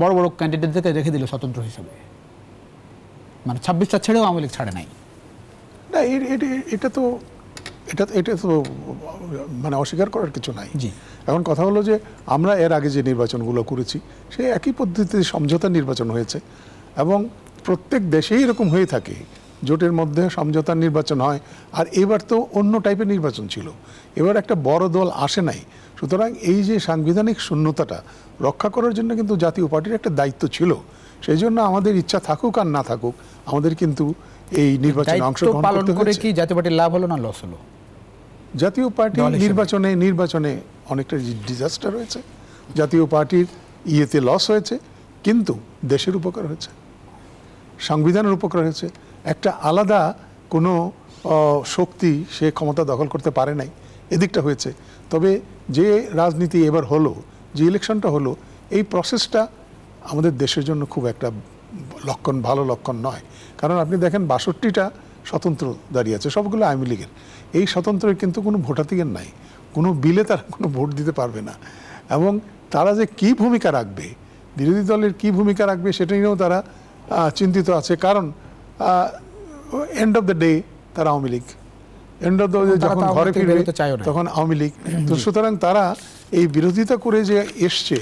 বড় বড় ক্যান্ডিডেটদেরকে রেখে দিল স্বতন্ত্র হিসেবে মানে ছাব্বিশটা ছেড়েও আওয়ামী লীগ ছাড়ে নাই না এটা তো এটা এটা তো মানে অস্বীকার করার কিছু নাই এখন কথা হলো যে আমরা এর আগে যে নির্বাচনগুলো করেছি সেই একই পদ্ধতিতে সমঝোতা নির্বাচন হয়েছে এবং প্রত্যেক দেশেই এরকম হয়ে থাকে জোটের মধ্যে সমঝোতার নির্বাচন হয় আর এবার তো অন্য টাইপের নির্বাচন ছিল এবার একটা বড় দল আসে নাই সুতরাং এই যে সাংবিধানিক শূন্যতাটা রক্ষা করার জন্য কিন্তু জাতীয় পার্টির একটা দায়িত্ব ছিল সেই জন্য আমাদের ইচ্ছা থাকুক আর না থাকুক আমাদের কিন্তু এই নির্বাচনে অংশগ্রহণ পালন করে কি জাতীয় পার্টির লাভ হলো না লস হলো জাতীয় পার্টি নির্বাচনে নির্বাচনে অনেকটা ডিজাস্টার হয়েছে জাতীয় পার্টির ইয়েতে লস হয়েছে কিন্তু দেশের উপকার হয়েছে সংবিধানের উপকার হয়েছে একটা আলাদা কোনো শক্তি সে ক্ষমতা দখল করতে পারে নাই এদিকটা হয়েছে তবে যে রাজনীতি এবার হলো যে ইলেকশনটা হলো এই প্রসেসটা আমাদের দেশের জন্য খুব একটা লক্ষণ ভালো লক্ষণ নয় কারণ আপনি দেখেন বাষট্টিটা স্বতন্ত্র দাঁড়িয়ে আছে সবগুলো আওয়ামী লীগের এই স্বতন্ত্রের কিন্তু কোনো ভোটাধিকার নাই কোনো বিলে তারা কোনো ভোট দিতে পারবে না এবং তারা যে কি ভূমিকা রাখবে বিরোধী দলের কি ভূমিকা রাখবে সেটা নিয়েও তারা চিন্তিত আছে কারণ এন্ড অফ দ্য ডে তারা Awami League end of the যখন ঘরে ফিরবে তখন আওয়ামী লীগ তো সুতরাং তারা এই বিরোধিতা করে যে এসছে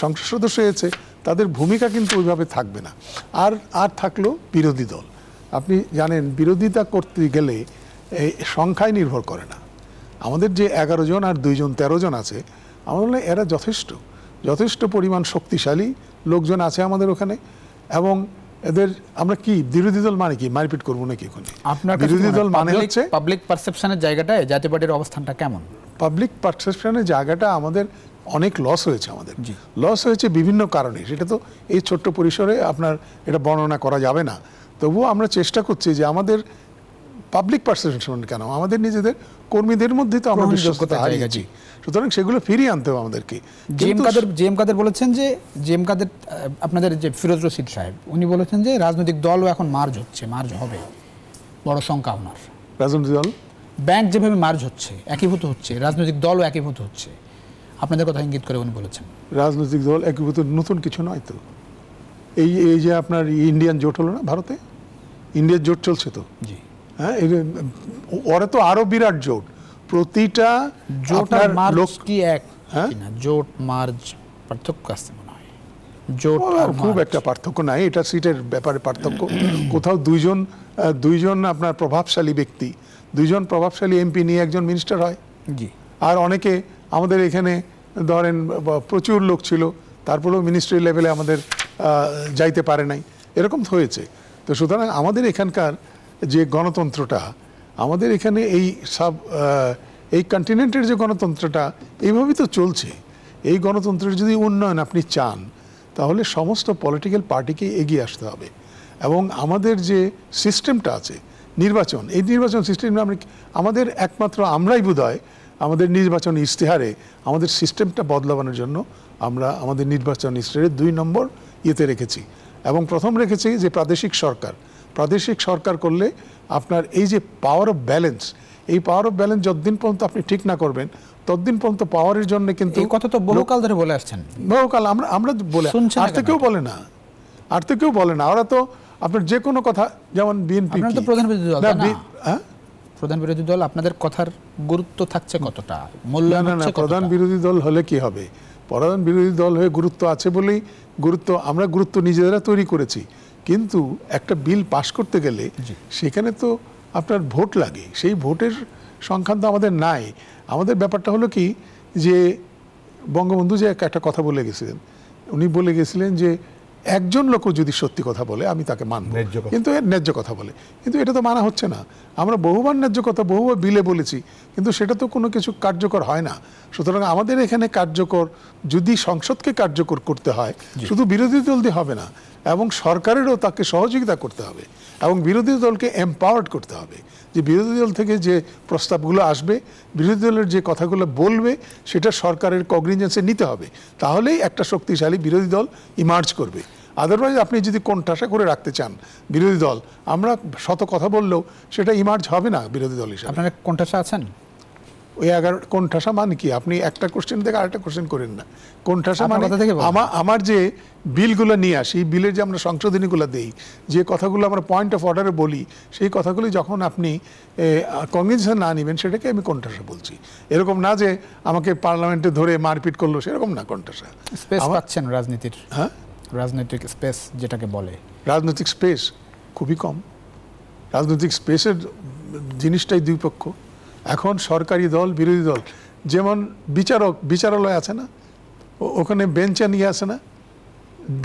সংসদ সদস্য হয়েছে তাদের ভূমিকা কিন্তু ওইভাবে থাকবে না আর আর থাকলো বিরোধী দল আপনি জানেন বিরোধিতা করতে গেলে সংখ্যায় নির্ভর করে না আমাদের যে এগারো জন আর দুইজন তেরো জন আছে আমার মনে এরা যথেষ্ট যথেষ্ট পরিমাণ শক্তিশালী লোকজন আছে আমাদের ওখানে এবং এদের আমরা কি বিরোধী দল মানে কি মারপিট করবো নাকি ওখানে আপনার বিরোধী দল মানে হচ্ছে পাবলিক পারসেপশনের জায়গাটায় জাতীয় পার্টির অবস্থানটা কেমন পাবলিক পারসেপশনের জায়গাটা আমাদের অনেক লস হয়েছে আমাদের লস হয়েছে বিভিন্ন কারণে সেটা তো এই ছোট্ট পরিসরে আপনার এটা বর্ণনা করা যাবে না তবুও আমরা চেষ্টা করছি যে আমাদের পাবলিক পার্সেপশন কেন আমাদের নিজেদের কর্মীদের মধ্যে তো আমরা বিশ্বস্ততা হারিয়ে গেছি সুতরাং সেগুলো ফিরিয়ে আনতে হবে আমাদেরকে জেম কাদের জেম কাদের বলেছেন যে জেম কাদের আপনাদের যে ফিরোজ রশিদ সাহেব উনি বলেছেন যে রাজনৈতিক দলও এখন মার্জ হচ্ছে মার্জ হবে বড় সংখ্যা আপনার রাজনৈতিক দল ব্যাংক যেভাবে মার্জ হচ্ছে একীভূত হচ্ছে রাজনৈতিক দলও একীভূত হচ্ছে আপনাদের কথা ইঙ্গিত করে উনি বলেছেন রাজনৈতিক দল একীভূত নতুন কিছু নয় তো এই এই যে আপনার ইন্ডিয়ান জোট হলো না ভারতে ইন্ডিয়ান জোট চলছে তো জি হ্যাঁ ওরা তো আরও বিরাট জোট প্রতিটা আর মার্জ কি এক হ্যাঁ? না জোট মার্জ পার্থক্য আছে মনে হয় জোট আর খুব একটা পার্থক্য নাই এটা সিটের ব্যাপারে পার্থক্য কোথাও দুইজন দুইজন আপনার প্রভাবশালী ব্যক্তি দুইজন প্রভাবশালী এমপি নিয়ে একজন মিনিস্টার হয় জি আর অনেকে আমাদের এখানে ধরেন প্রচুর লোক ছিল তারপরেও মিনিস্ট্রি লেভেলে আমাদের যাইতে পারে নাই এরকম হয়েছে তো সুতরাং আমাদের এখানকার যে গণতন্ত্রটা আমাদের এখানে এই সাব এই কন্টিনেন্টের যে গণতন্ত্রটা এইভাবেই তো চলছে এই গণতন্ত্রের যদি উন্নয়ন আপনি চান তাহলে সমস্ত পলিটিক্যাল পার্টিকে এগিয়ে আসতে হবে এবং আমাদের যে সিস্টেমটা আছে নির্বাচন এই নির্বাচন সিস্টেমটা আমাদের একমাত্র আমরাই বোধ আমাদের নির্বাচন ইশতেহারে আমাদের সিস্টেমটা বদলাবানোর জন্য আমরা আমাদের নির্বাচন ইশতেহারে দুই নম্বর ইয়েতে রেখেছি এবং প্রথম রেখেছি যে প্রাদেশিক সরকার প্রাদেশিক সরকার করলে আপনার এই যে পাওয়ার অফ ব্যালেন্স এই পাওয়ার অফ ব্যালেন্স যতদিন পর্যন্ত আপনি ঠিক না করবেন ততদিন পর্যন্ত পাওয়ারের জন্য কিন্তু কথা তো বহুকাল ধরে বলে আসছেন বহুকাল আমরা আমরা বলে আর তো কেউ বলে না আর তো কেউ বলে না ওরা তো আপনার যে কোনো কথা যেমন বিএনপি প্রধান প্রধান বিরোধী দল আপনাদের কথার গুরুত্ব থাকছে কতটা মূল্যায়ন প্রধান বিরোধী দল হলে কি হবে প্রধান বিরোধী দল হয়ে গুরুত্ব আছে বলেই গুরুত্ব আমরা গুরুত্ব নিজেরা তৈরি করেছি কিন্তু একটা বিল পাশ করতে গেলে সেখানে তো আপনার ভোট লাগে সেই ভোটের সংখ্যা তো আমাদের নাই আমাদের ব্যাপারটা হলো কি যে বঙ্গবন্ধু যে একটা কথা বলে গেছিলেন উনি বলে গেছিলেন যে একজন লোক যদি সত্যি কথা বলে আমি তাকে মানব কিন্তু ন্যায্য কথা বলে কিন্তু এটা তো মানা হচ্ছে না আমরা বহুবার ন্যায্য কথা বহুবার বিলে বলেছি কিন্তু সেটা তো কোনো কিছু কার্যকর হয় না সুতরাং আমাদের এখানে কার্যকর যদি সংসদকে কার্যকর করতে হয় শুধু বিরোধী দল দিয়ে হবে না এবং সরকারেরও তাকে সহযোগিতা করতে হবে এবং বিরোধী দলকে এম্পাওয়ার্ড করতে হবে যে বিরোধী দল থেকে যে প্রস্তাবগুলো আসবে বিরোধী দলের যে কথাগুলো বলবে সেটা সরকারের কগনিজেন্সে নিতে হবে তাহলেই একটা শক্তিশালী বিরোধী দল ইমার্জ করবে আদারওয়াইজ আপনি যদি কোণঠাসা করে রাখতে চান বিরোধী দল আমরা শত কথা বললেও সেটা ইমার্জ হবে না বিরোধী দল হিসাবে আপনারা কোণঠাসা আছেন ওই এগারো কোণঠাসা মানে কি আপনি একটা কোশ্চেন থেকে আরেকটা কোশ্চেন করেন না কোণঠাসা মানে আমার আমার যে বিলগুলো নিয়ে আসি বিলের যে আমরা সংশোধনীগুলো দেই যে কথাগুলো আমরা পয়েন্ট অফ অর্ডারে বলি সেই কথাগুলি যখন আপনি কংগ্রেসে না নেবেন সেটাকে আমি কোণঠাসা বলছি এরকম না যে আমাকে পার্লামেন্টে ধরে মারপিট করলো সেরকম না কোণঠাসা স্পেস পাচ্ছেন রাজনীতির হ্যাঁ রাজনৈতিক স্পেস যেটাকে বলে রাজনৈতিক স্পেস খুবই কম রাজনৈতিক স্পেসের জিনিসটাই দুই পক্ষ এখন সরকারি দল বিরোধী দল যেমন বিচারক বিচারালয় আছে না ওখানে বেঞ্চে নিয়ে আসে না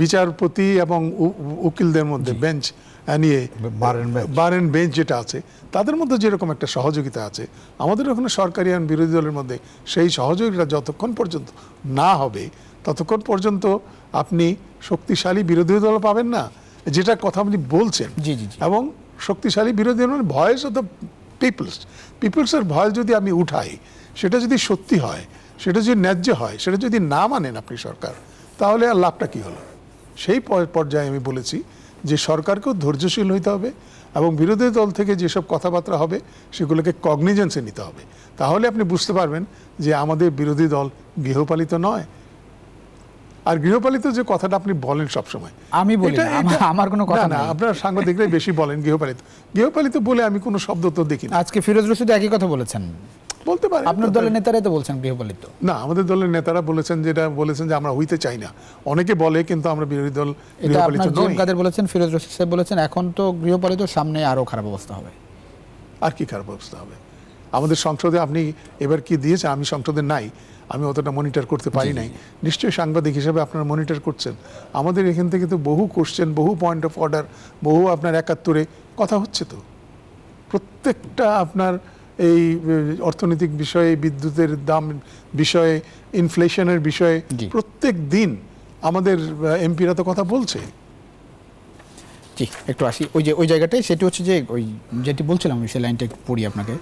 বিচারপতি এবং উকিলদের মধ্যে বেঞ্চ নিয়ে বারেন বেঞ্চ যেটা আছে তাদের মধ্যে যেরকম একটা সহযোগিতা আছে আমাদের ওখানে সরকারি এবং বিরোধী দলের মধ্যে সেই সহযোগিতা যতক্ষণ পর্যন্ত না হবে ততক্ষণ পর্যন্ত আপনি শক্তিশালী বিরোধী দল পাবেন না যেটা কথা আপনি বলছেন এবং শক্তিশালী বিরোধী দল ভয়েসও তো পিপলস পিপলসের ভয় যদি আমি উঠাই সেটা যদি সত্যি হয় সেটা যদি ন্যায্য হয় সেটা যদি না মানেন আপনি সরকার তাহলে আর লাভটা কী হলো সেই পর্যায়ে আমি বলেছি যে সরকারকেও ধৈর্যশীল হইতে হবে এবং বিরোধী দল থেকে যেসব কথাবার্তা হবে সেগুলোকে কগনিজেন্সে নিতে হবে তাহলে আপনি বুঝতে পারবেন যে আমাদের বিরোধী দল গৃহপালিত নয় আর গৃহপালিত যে কথাটা আপনি বলেন সবসময় আমি বলি আমার কোনো কথা না আপনার সাংবাদিকরাই বেশি বলেন গৃহপালিত গৃহপালিত বলে আমি কোনো শব্দ তো দেখি না আজকে ফিরোজ রশিদ একই কথা বলেছেন বলতে পারে আপনার দলের নেতারাই তো বলছেন গৃহপালিত না আমাদের দলের নেতারা বলেছেন যেটা বলেছেন যে আমরা হইতে চাই না অনেকে বলে কিন্তু আমরা বিরোধী দল গৃহপালিত নই কাদের বলেছেন ফিরোজ রশিদ সাহেব বলেছেন এখন তো গৃহপালিত সামনে আরো খারাপ অবস্থা হবে আর কি খারাপ অবস্থা হবে আমাদের সংসদে আপনি এবার কি দিয়েছে আমি সংসদে নাই আমি অতটা মনিটর করতে পারি নাই নিশ্চয়ই সাংবাদিক হিসেবে আপনারা মনিটর করছেন আমাদের এখান থেকে তো বহু কোশ্চেন বহু পয়েন্ট অফ অর্ডার বহু আপনার একাত্তরে কথা হচ্ছে তো প্রত্যেকটা আপনার এই অর্থনৈতিক বিষয়ে বিদ্যুতের দাম বিষয়ে ইনফ্লেশনের বিষয়ে প্রত্যেক দিন আমাদের এমপিরা তো কথা বলছে জি একটু আসি ওই যে ওই জায়গাটাই সেটি হচ্ছে যে ওই যেটি বলছিলাম আমি সে লাইনটা পড়ি আপনাকে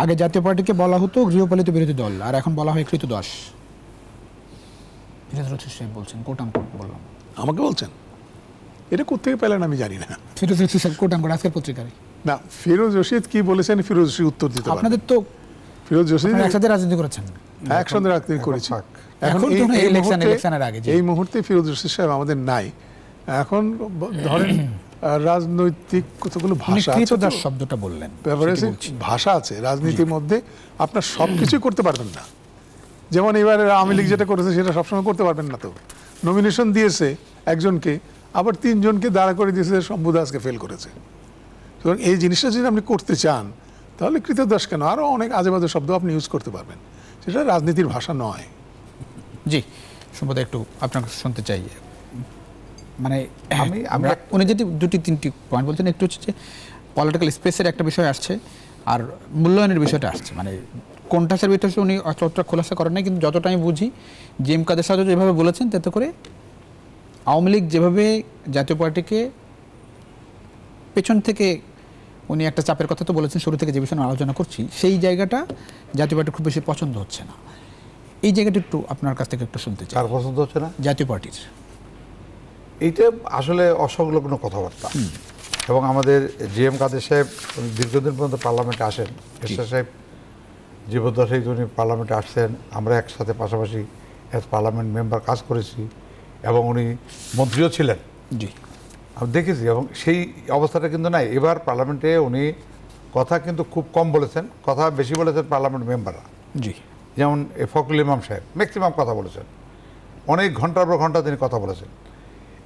আগে জাতীয় পার্টিকে বলা হতো গৃহপালিত বিরোধী দল আর এখন বলা হয় কৃত দশ আমাকে বলছেন এটা কোথেকে পেলেন আমি জানি না ফিরোজ রশিদ সাহেব কোটাম করে আজকের পত্রিকায় না ফিরোজ রশিদ কি বলেছেন ফিরোজ রশিদ উত্তর দিতে আপনাদের তো ফিরোজ রশিদ একসাথে রাজনীতি করেছেন হ্যাঁ, একসাথে রাজনীতি করেছি এখন এই মুহূর্তে ফিরোজ রশিদ সাহেব আমাদের নাই এখন ধরেন রাজনৈতিক কতগুলো ভাষা আছে শব্দটা বললেন ভাষা আছে রাজনীতির মধ্যে আপনার সব কিছুই করতে পারবেন না যেমন এবারে আওয়ামী লীগ যেটা করেছে সেটা সবসময় করতে পারবেন না তো নমিনেশন দিয়েছে একজনকে আবার তিনজনকে দাঁড়া করে দিয়েছে শম্ভু দাসকে ফেল করেছে সুতরাং এই জিনিসটা যদি আপনি করতে চান তাহলে কৃতদাস কেন আরও অনেক আজেবাজে শব্দ আপনি ইউজ করতে পারবেন সেটা রাজনীতির ভাষা নয় জি সম্পদে একটু আপনার শুনতে চাই মানে আমি আমরা উনি যেটি দুটি তিনটি পয়েন্ট বলছেন একটু হচ্ছে যে পলিটিক্যাল স্পেসের একটা বিষয় আসছে আর মূল্যায়নের বিষয়টা আসছে মানে কোনটাসের ভিতরে উনি অতটা খোলাসা করেন নাই কিন্তু যতটা আমি বুঝি জি এম কাদের সাহেব যেভাবে বলেছেন তাতে করে আওয়ামী লীগ যেভাবে জাতীয় পার্টিকে পেছন থেকে উনি একটা চাপের কথা তো বলেছেন শুরু থেকে যে বিষয়ে আলোচনা করছি সেই জায়গাটা জাতীয় পার্টি খুব বেশি পছন্দ হচ্ছে না এই জায়গাটা একটু আপনার কাছ থেকে একটু শুনতে চাই পছন্দ হচ্ছে না জাতীয় পার্টির এইটা আসলে অসংলগ্ন কথাবার্তা এবং আমাদের জি এম কাদের সাহেব দীর্ঘদিন পর্যন্ত পার্লামেন্টে আসেন এরশাদ সাহেব জীবদ্দশায় উনি পার্লামেন্টে আসছেন আমরা একসাথে পাশাপাশি অ্যাজ পার্লামেন্ট মেম্বার কাজ করেছি এবং উনি মন্ত্রীও ছিলেন জি আমি দেখেছি এবং সেই অবস্থাটা কিন্তু নাই এবার পার্লামেন্টে উনি কথা কিন্তু খুব কম বলেছেন কথা বেশি বলেছেন পার্লামেন্ট মেম্বাররা জি যেমন ফখরুল ইমাম সাহেব ম্যাক্সিমাম কথা বলেছেন অনেক ঘন্টার পর ঘন্টা তিনি কথা বলেছেন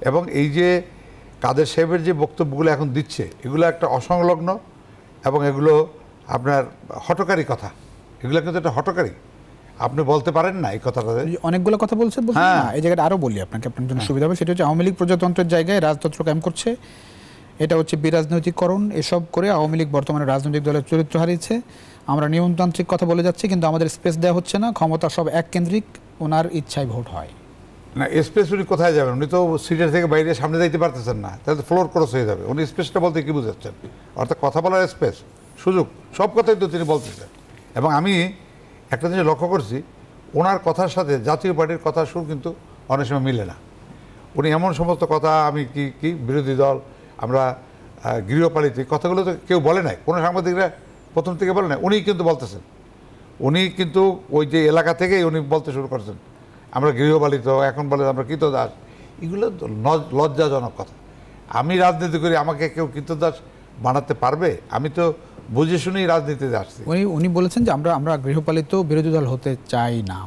এবং এই যে কাদের সাহেবের যে বক্তব্যগুলো এখন দিচ্ছে এগুলো একটা অসংলগ্ন এবং এগুলো আপনার হটকারি কথা এগুলো কিন্তু একটা হটকারি আপনি বলতে পারেন না এই কথাটা অনেকগুলো কথা বলছে হ্যাঁ এই জায়গাটা আরও বলি আপনাকে আপনার জন্য হ্যাঁ। সুবিধা হবে সেটা হচ্ছে আওয়ামী লীগ প্রজাতন্ত্রের জায়গায় রাজতন্ত্র ক্যাম্প করছে এটা হচ্ছে বিরাজনৈতিককরণ এসব করে আওয়ামী লীগ বর্তমানে রাজনৈতিক দলের চরিত্র হারিয়েছে আমরা নিয়মতান্ত্রিক কথা বলে যাচ্ছি কিন্তু আমাদের স্পেস দেওয়া হচ্ছে না ক্ষমতা সব এক কেন্দ্রিক ওনার ইচ্ছায় ভোট হয় না স্পেস উনি কোথায় যাবেন উনি তো সিটের থেকে বাইরে সামনে যাইতে পারতেছেন না তাহলে ফ্লোর ক্রস হয়ে যাবে উনি স্পেসটা বলতে কী বুঝাচ্ছেন অর্থাৎ কথা বলার স্পেস সুযোগ সব কথাই তো তিনি বলতেছেন এবং আমি একটা জিনিস লক্ষ্য করছি ওনার কথার সাথে জাতীয় পার্টির কথা সুর কিন্তু অনেক সময় মিলে না উনি এমন সমস্ত কথা আমি কি কি বিরোধী দল আমরা গৃহপালিত কথাগুলো তো কেউ বলে নাই কোনো সাংবাদিকরা প্রথম থেকে বলে নাই উনি কিন্তু বলতেছেন উনি কিন্তু ওই যে এলাকা থেকেই উনি বলতে শুরু করছেন আমরা গৃহপালিত এখন বলে আমরা কৃতদাস এগুলো লজ্জাজনক কথা আমি রাজনীতি করি আমাকে কেউ কৃতদাস বানাতে পারবে আমি তো বুঝে শুনেই রাজনীতিতে আসছি উনি উনি বলেছেন যে আমরা আমরা গৃহপালিত বিরোধী দল হতে চাই না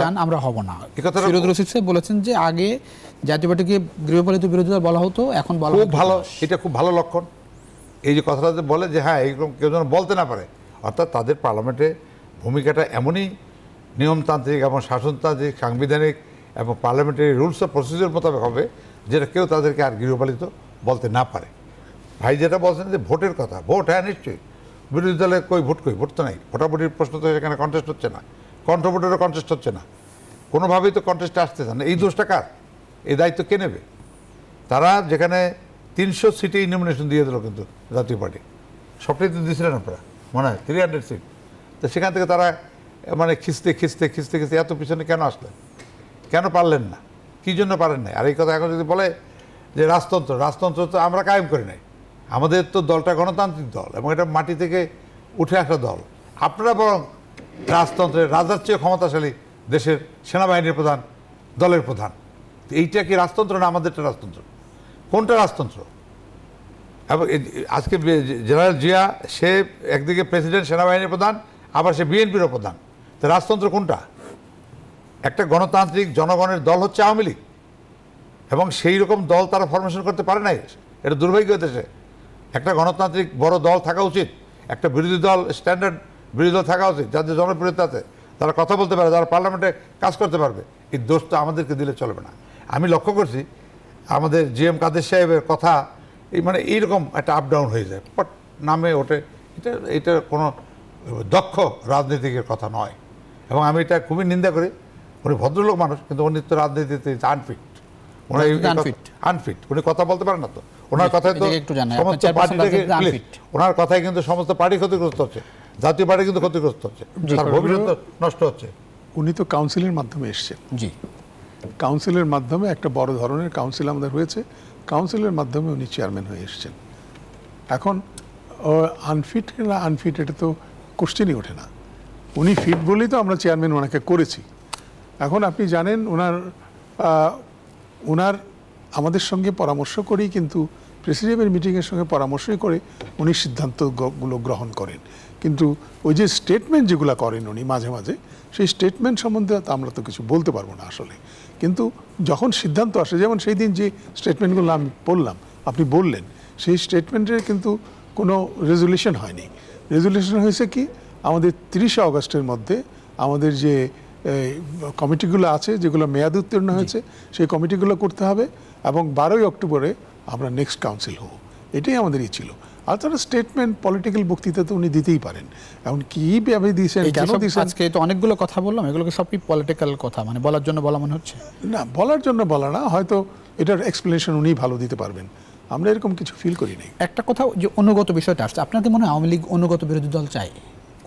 চান আমরা হব না কথা ফিরোদুল রশিদ সাহেব বলেছেন যে আগে জাতীয় পার্টিকে গৃহপালিত বিরোধী দল বলা হতো এখন বলা খুব ভালো এটা খুব ভালো লক্ষণ এই যে কথাটা বলে যে হ্যাঁ এইরকম কেউ যেন বলতে না পারে অর্থাৎ তাদের পার্লামেন্টে ভূমিকাটা এমনই নিয়মতান্ত্রিক এবং শাসনতান্ত্রিক সাংবিধানিক এবং পার্লামেন্টারি রুলস অফ প্রসিডিওর মোতাবেক হবে যেটা কেউ তাদেরকে আর গৃহপালিত বলতে না পারে ভাই যেটা বলছেন যে ভোটের কথা ভোট হ্যাঁ নিশ্চয়ই বিরোধী দলে কই ভোট কই ভোট তো নাই ভোটাভুটির প্রশ্ন তো সেখানে কন্টেস্ট হচ্ছে না কন্ট্রোভোটেরও কন্টেস্ট হচ্ছে না কোনোভাবেই তো কন্টেস্টে আসতে চান এই দোষটা কার এই দায়িত্ব কে নেবে তারা যেখানে তিনশো সিটে ইনমিনেশন দিয়ে দিল কিন্তু জাতীয় পার্টি সবটাই তো দিয়েছিলেন আপনারা মনে হয় থ্রি হান্ড্রেড সিট তো সেখান থেকে তারা মানে খিস্তে খিস্তে খিস্তে খিস্তে এত পিছনে কেন আসলেন কেন পারলেন না কী জন্য পারেন নাই আর এই কথা এখন যদি বলে যে রাজতন্ত্র রাজতন্ত্র তো আমরা কায়েম করি নাই আমাদের তো দলটা গণতান্ত্রিক দল এবং এটা মাটি থেকে উঠে আসা দল আপনারা বরং রাজতন্ত্রের রাজার চেয়ে ক্ষমতাশালী দেশের সেনাবাহিনীর প্রধান দলের প্রধান এইটা কি রাজতন্ত্র না আমাদেরটা রাজতন্ত্র কোনটা রাজতন্ত্র এবং আজকে জেনারেল জিয়া সে একদিকে প্রেসিডেন্ট সেনাবাহিনীর প্রধান আবার সে বিএনপিরও প্রধান তো রাজতন্ত্র কোনটা একটা গণতান্ত্রিক জনগণের দল হচ্ছে আওয়ামী লীগ এবং সেই রকম দল তারা ফরমেশন করতে পারে নাই এটা দুর্ভাগ্য দেশে একটা গণতান্ত্রিক বড় দল থাকা উচিত একটা বিরোধী দল স্ট্যান্ডার্ড বিরোধী দল থাকা উচিত যাদের জনপ্রিয়তা আছে তারা কথা বলতে পারে তারা পার্লামেন্টে কাজ করতে পারবে এই দোষটা আমাদেরকে দিলে চলবে না আমি লক্ষ্য করছি আমাদের জি এম কাদের সাহেবের কথা এই মানে এইরকম একটা আপ ডাউন হয়ে যায় পট নামে ওঠে এটা এটা কোনো দক্ষ রাজনীতিকের কথা নয় এবং আমি এটা খুবই নিন্দা করি উনি ভদ্রলোক মানুষ কিন্তু উনি তো রাজনীতিতে আনফিট আনফিট উনি কথা বলতে পারেন না তো ওনার কথায় তো সমস্ত পার্টি ওনার কথায় কিন্তু সমস্ত পার্টি ক্ষতিগ্রস্ত হচ্ছে জাতীয় পার্টি কিন্তু ক্ষতিগ্রস্ত হচ্ছে তার ভবিষ্যৎ নষ্ট হচ্ছে উনি তো কাউন্সিলের মাধ্যমে এসছেন জি কাউন্সিলের মাধ্যমে একটা বড় ধরনের কাউন্সিল আমাদের হয়েছে কাউন্সিলের মাধ্যমে উনি চেয়ারম্যান হয়ে এসছেন এখন আনফিট না আনফিট এটা তো কোশ্চেনই ওঠে না উনি ফিট বলেই তো আমরা চেয়ারম্যান ওনাকে করেছি এখন আপনি জানেন ওনার ওনার আমাদের সঙ্গে পরামর্শ করেই কিন্তু প্রেসিডেন্টের মিটিংয়ের সঙ্গে পরামর্শই করে উনি সিদ্ধান্তগুলো গ্রহণ করেন কিন্তু ওই যে স্টেটমেন্ট যেগুলো করেন উনি মাঝে মাঝে সেই স্টেটমেন্ট সম্বন্ধে আমরা তো কিছু বলতে পারবো না আসলে কিন্তু যখন সিদ্ধান্ত আসে যেমন সেই দিন যে স্টেটমেন্টগুলো আমি বললাম আপনি বললেন সেই স্টেটমেন্টের কিন্তু কোনো রেজুলেশন হয়নি রেজুলেশন হয়েছে কি আমাদের তিরিশে অগস্টের মধ্যে আমাদের যে কমিটিগুলো আছে যেগুলো মেয়াদ উত্তীর্ণ হয়েছে সেই কমিটিগুলো করতে হবে এবং বারোই অক্টোবরে আমরা নেক্সট কাউন্সিল হব এটাই আমাদের ই ছিল আর তারা স্টেটমেন্ট পলিটিক্যাল বক্তৃতা তো উনি দিতেই পারেন এখন কি ভাবে দিয়েছেন কেন দিয়েছেন আজকে তো অনেকগুলো কথা বললাম এগুলোকে সবই পলিটিক্যাল কথা মানে বলার জন্য বলা মনে হচ্ছে না বলার জন্য বলা না হয়তো এটার এক্সপ্লেনেশন উনি ভালো দিতে পারবেন আমরা এরকম কিছু ফিল করি নাই একটা কথা যে অনুগত বিষয়টা আসছে আপনাদের মনে হয় আওয়ামী লীগ অনুগত বিরোধী দল চায়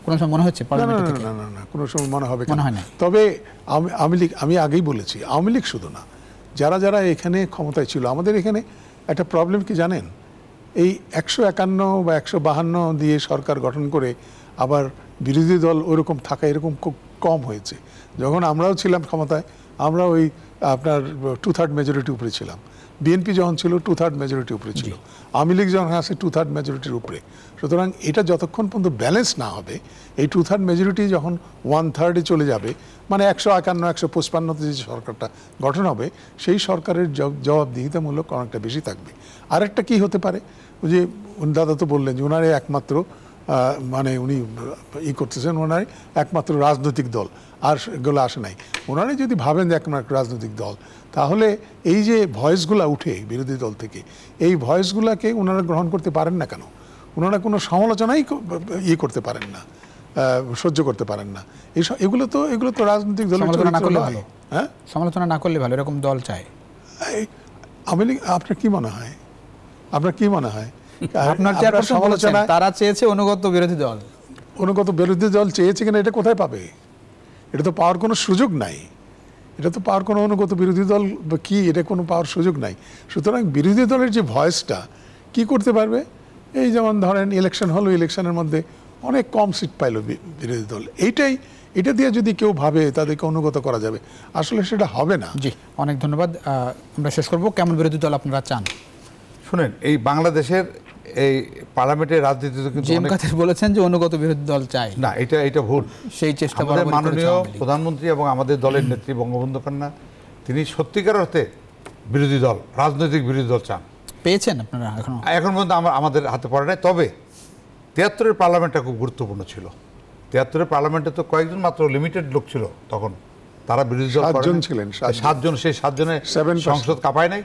কোনো সময় মনে হচ্ছে কোনো সময় মনে হবে মনে হয় না তবে আমি আমি আমি আগেই বলেছি আওয়ামী লীগ শুধু না যারা যারা এখানে ক্ষমতায় ছিল আমাদের এখানে একটা প্রবলেম কি জানেন এই একশো একান্ন বা একশো বাহান্ন দিয়ে সরকার গঠন করে আবার বিরোধী দল ওরকম থাকা এরকম খুব কম হয়েছে যখন আমরাও ছিলাম ক্ষমতায় আমরা ওই আপনার টু থার্ড মেজরিটি উপরে ছিলাম বিএনপি যখন ছিল টু থার্ড মেজরিটির উপরে ছিল আওয়ামী লীগ যখন আসে টু থার্ড মেজরিটির উপরে সুতরাং এটা যতক্ষণ পর্যন্ত ব্যালেন্স না হবে এই টু থার্ড মেজরিটি যখন ওয়ান থার্ডে চলে যাবে মানে একশো একান্ন একশো পঁচপান্নতে যে সরকারটা গঠন হবে সেই সরকারের জবাবদিহিতামূলক অনেকটা বেশি থাকবে আরেকটা কি হতে পারে যে দাদা তো বললেন যে ওনারে একমাত্র মানে উনি ই করতেছেন ওনারই একমাত্র রাজনৈতিক দল আর এগুলো আসে নাই ওনারাই যদি ভাবেন যে একমাত্র রাজনৈতিক দল তাহলে এই যে ভয়েসগুলো উঠে বিরোধী দল থেকে এই ভয়েসগুলোকে ওনারা গ্রহণ করতে পারেন না কেন ওনারা কোনো সমালোচনাই ইয়ে করতে পারেন না সহ্য করতে পারেন না এইসব এগুলো তো এগুলো তো রাজনৈতিক দল না করলে ভালো হ্যাঁ সমালোচনা না করলে ভালো এরকম দল চায় আমি আপনার কি মনে হয় আপনার কি মনে হয় আপনার সমালোচনা তারা চেয়েছে অনুগত বিরোধী দল অনুগত বিরোধী দল চেয়েছে কিনা এটা কোথায় পাবে এটা তো পাওয়ার কোনো সুযোগ নাই এটা তো পাওয়ার কোনো অনুগত বিরোধী দল কি এটা কোনো পাওয়ার সুযোগ নাই সুতরাং বিরোধী দলের যে ভয়েসটা কি করতে পারবে এই যেমন ধরেন ইলেকশন হলো ইলেকশনের মধ্যে অনেক কম সিট পাইল বিরোধী দল এইটাই এটা দিয়ে যদি কেউ ভাবে তাদেরকে অনুগত করা যাবে আসলে সেটা হবে না জি অনেক ধন্যবাদ আমরা শেষ করব কেমন বিরোধী দল আপনারা চান শুনেন এই বাংলাদেশের এই পার্লামেন্টের রাজনীতিতে কিন্তু অনেক কথা বলেছেন যে অনুগত বিরোধী দল চাই না এটা এটা ভুল সেই চেষ্টা আমাদের মাননীয় প্রধানমন্ত্রী এবং আমাদের দলের নেত্রী বঙ্গবন্ধু কন্যা তিনি সত্যিকার অর্থে বিরোধী দল রাজনৈতিক বিরোধী দল চান পেয়েছেন আপনারা এখন এখন পর্যন্ত আমাদের হাতে পড়ে নাই তবে তিয়াত্তরের পার্লামেন্টটা খুব গুরুত্বপূর্ণ ছিল তিয়াত্তরের পার্লামেন্টে তো কয়েকজন মাত্র লিমিটেড লোক ছিল তখন তারা বিরোধী দল সাতজন ছিলেন সাতজন সেই সাতজনে সংসদ কাঁপায় নাই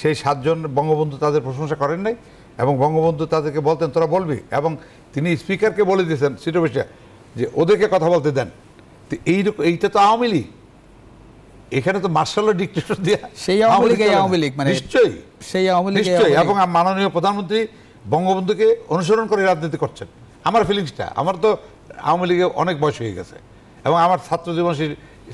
সেই সাতজন বঙ্গবন্ধু তাদের প্রশংসা করেন নাই এবং বঙ্গবন্ধু তাদেরকে বলতেন তোরা বলবি এবং তিনি স্পিকারকে বলে দিয়েছেন সিটে বসে যে ওদেরকে কথা বলতে দেন তো এইরকম এইটা তো আওয়ামী লীগ এখানে তো মার্শাল ডিকটেটর দেওয়া সেই আওয়ামী লীগ আওয়ামী লীগ মানে নিশ্চয়ই সেই আওয়ামী লীগ নিশ্চয়ই এবং মাননীয় প্রধানমন্ত্রী বঙ্গবন্ধুকে অনুসরণ করে রাজনীতি করছেন আমার ফিলিংসটা আমার তো আওয়ামী লীগে অনেক বয়স হয়ে গেছে এবং আমার ছাত্র জীবন সেই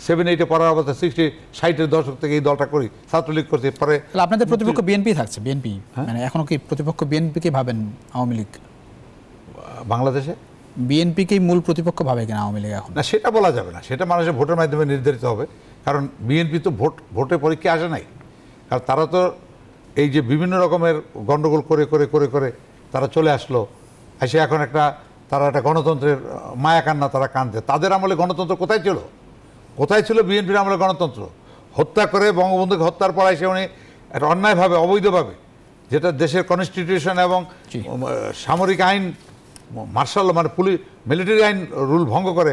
সেভেন এইটে পড়ার অবস্থা সিক্সটি ষাটের দশক থেকে এই দলটা করি ছাত্রলীগ করছি পরে আপনাদের প্রতিপক্ষ বিএনপি থাকছে বিএনপি হ্যাঁ? মানে এখনও কি প্রতিপক্ষ বিএনপিকে ভাবেন আওয়ামী লীগ বাংলাদেশে বিএনপিকেই মূল প্রতিপক্ষ ভাবে কিনা আওয়ামী লীগ এখন না সেটা বলা যাবে না সেটা মানুষের ভোটের মাধ্যমে নির্ধারিত হবে কারণ বিএনপি তো ভোট ভোটের পরীক্ষা আসে নাই কারণ তারা তো এই যে বিভিন্ন রকমের গণ্ডগোল করে করে করে করে তারা চলে আসলো এসে এখন একটা তারা একটা গণতন্ত্রের মায়াকান্না তারা কানতে তাদের আমলে গণতন্ত্র কোথায় চলো কোথায় ছিল বিএনপির আমরা গণতন্ত্র হত্যা করে বঙ্গবন্ধুকে হত্যার পর এসে উনি একটা অন্যায়ভাবে অবৈধভাবে যেটা দেশের কনস্টিটিউশন এবং সামরিক আইন মার্শাল মানে পুলিশ মিলিটারি আইন রুল ভঙ্গ করে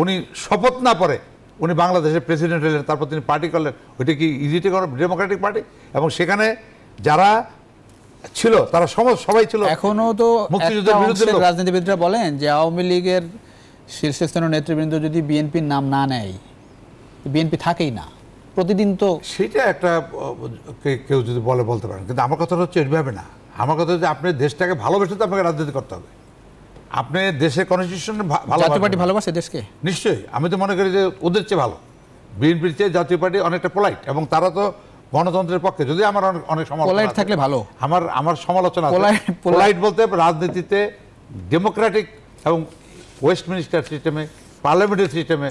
উনি শপথ না পরে উনি বাংলাদেশের প্রেসিডেন্ট হলেন তারপর তিনি পার্টি করলেন ওইটা কি ইজিটি ডেমোক্রেটিক পার্টি এবং সেখানে যারা ছিল তারা সমাজ সবাই ছিল এখনো তো মুক্তিযুদ্ধের বিরুদ্ধে রাজনীতিবিদরা বলেন যে আওয়ামী লীগের শীর্ষস্থানীয় নেতৃবৃন্দ যদি বিএনপির নাম না নেয় বিএনপি থাকেই না প্রতিদিন তো সেটা একটা কেউ যদি বলে বলতে পারেন কিন্তু আমার কথাটা হচ্ছে এইভাবে না আমার কথা হচ্ছে আপনি দেশটাকে ভালোবেসে তো আপনাকে রাজনীতি করতে হবে আপনি দেশের কনস্টিটিউশন ভালো জাতীয় পার্টি ভালোবাসে দেশকে নিশ্চয়ই আমি তো মনে করি যে ওদের চেয়ে ভালো বিএনপির চেয়ে জাতীয় পার্টি অনেকটা পোলাইট এবং তারা তো গণতন্ত্রের পক্ষে যদি আমার অনেক সমালোচনা থাকলে ভালো আমার আমার সমালোচনা পোলাইট বলতে রাজনীতিতে ডেমোক্রেটিক এবং ওয়েস্ট মিনিস্টার সিস্টেমে পার্লামেন্টের সিস্টেমে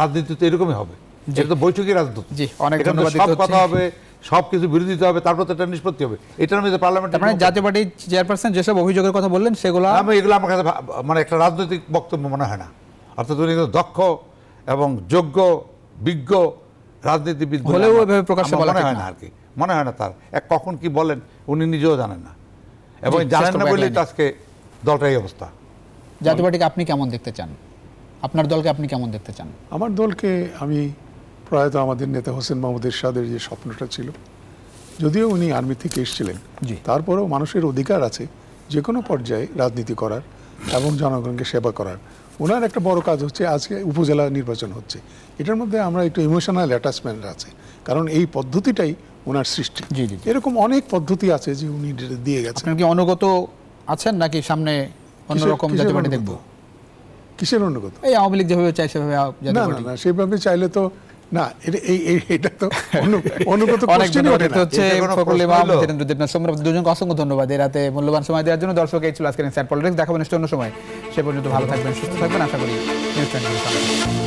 রাজনীতি তো এরকমই হবে যেটা তো বৈঠকি রাজনীতি জি অনেক ধন্যবাদ সব কথা হবে সবকিছু কিছু বিরোধিতা হবে তারপর তো এটা নিষ্পত্তি হবে এটার মধ্যে পার্লামেন্ট মানে জাতীয় পার্টি চেয়ারপারসন যেসব অভিযোগের কথা বললেন সেগুলো আমি এগুলো আমার কাছে মানে একটা রাজনৈতিক বক্তব্য মনে হয় না অর্থাৎ উনি দক্ষ এবং যোগ্য বিজ্ঞ রাজনীতিবিদ হলেও এভাবে প্রকাশ্যে মনে হয় না আর কি মনে হয় না তার এক কখন কি বলেন উনি নিজেও জানেন না এবং জানেন না বলেই তো আজকে দলটার এই অবস্থা জাতীয় পার্টিকে আপনি কেমন দেখতে চান আপনার দলকে আপনি কেমন দেখতে চান আমার দলকে আমি প্রয়াত আমাদের নেতা হোসেন মাহমুদ এরশাদের যে স্বপ্নটা ছিল যদিও উনি আর্মি থেকে এসেছিলেন তারপরেও মানুষের অধিকার আছে যে কোনো পর্যায়ে রাজনীতি করার এবং জনগণকে সেবা করার ওনার একটা বড় কাজ হচ্ছে আজকে উপজেলা নির্বাচন হচ্ছে এটার মধ্যে আমরা একটু ইমোশনাল অ্যাটাচমেন্ট আছে কারণ এই পদ্ধতিটাই ওনার সৃষ্টি এরকম অনেক পদ্ধতি আছে যে উনি দিয়ে গেছেন কি অনুগত আছেন নাকি সামনে অন্যরকম জাতীয় পার্টি দেখব কিসের অনুগত এই আওয়ামী লীগ যেভাবে চাই সেভাবে না না সেভাবে চাইলে তো না এটা অসংখ্য ধন্যবাদ মূল্যবান সময় দেওয়ার জন্য দর্শক এই ছিল আজকের ইনসাইড নিশ্চয় অন্য সময় সে পর্যন্ত ভালো থাকবেন সুস্থ থাকবেন আশা করি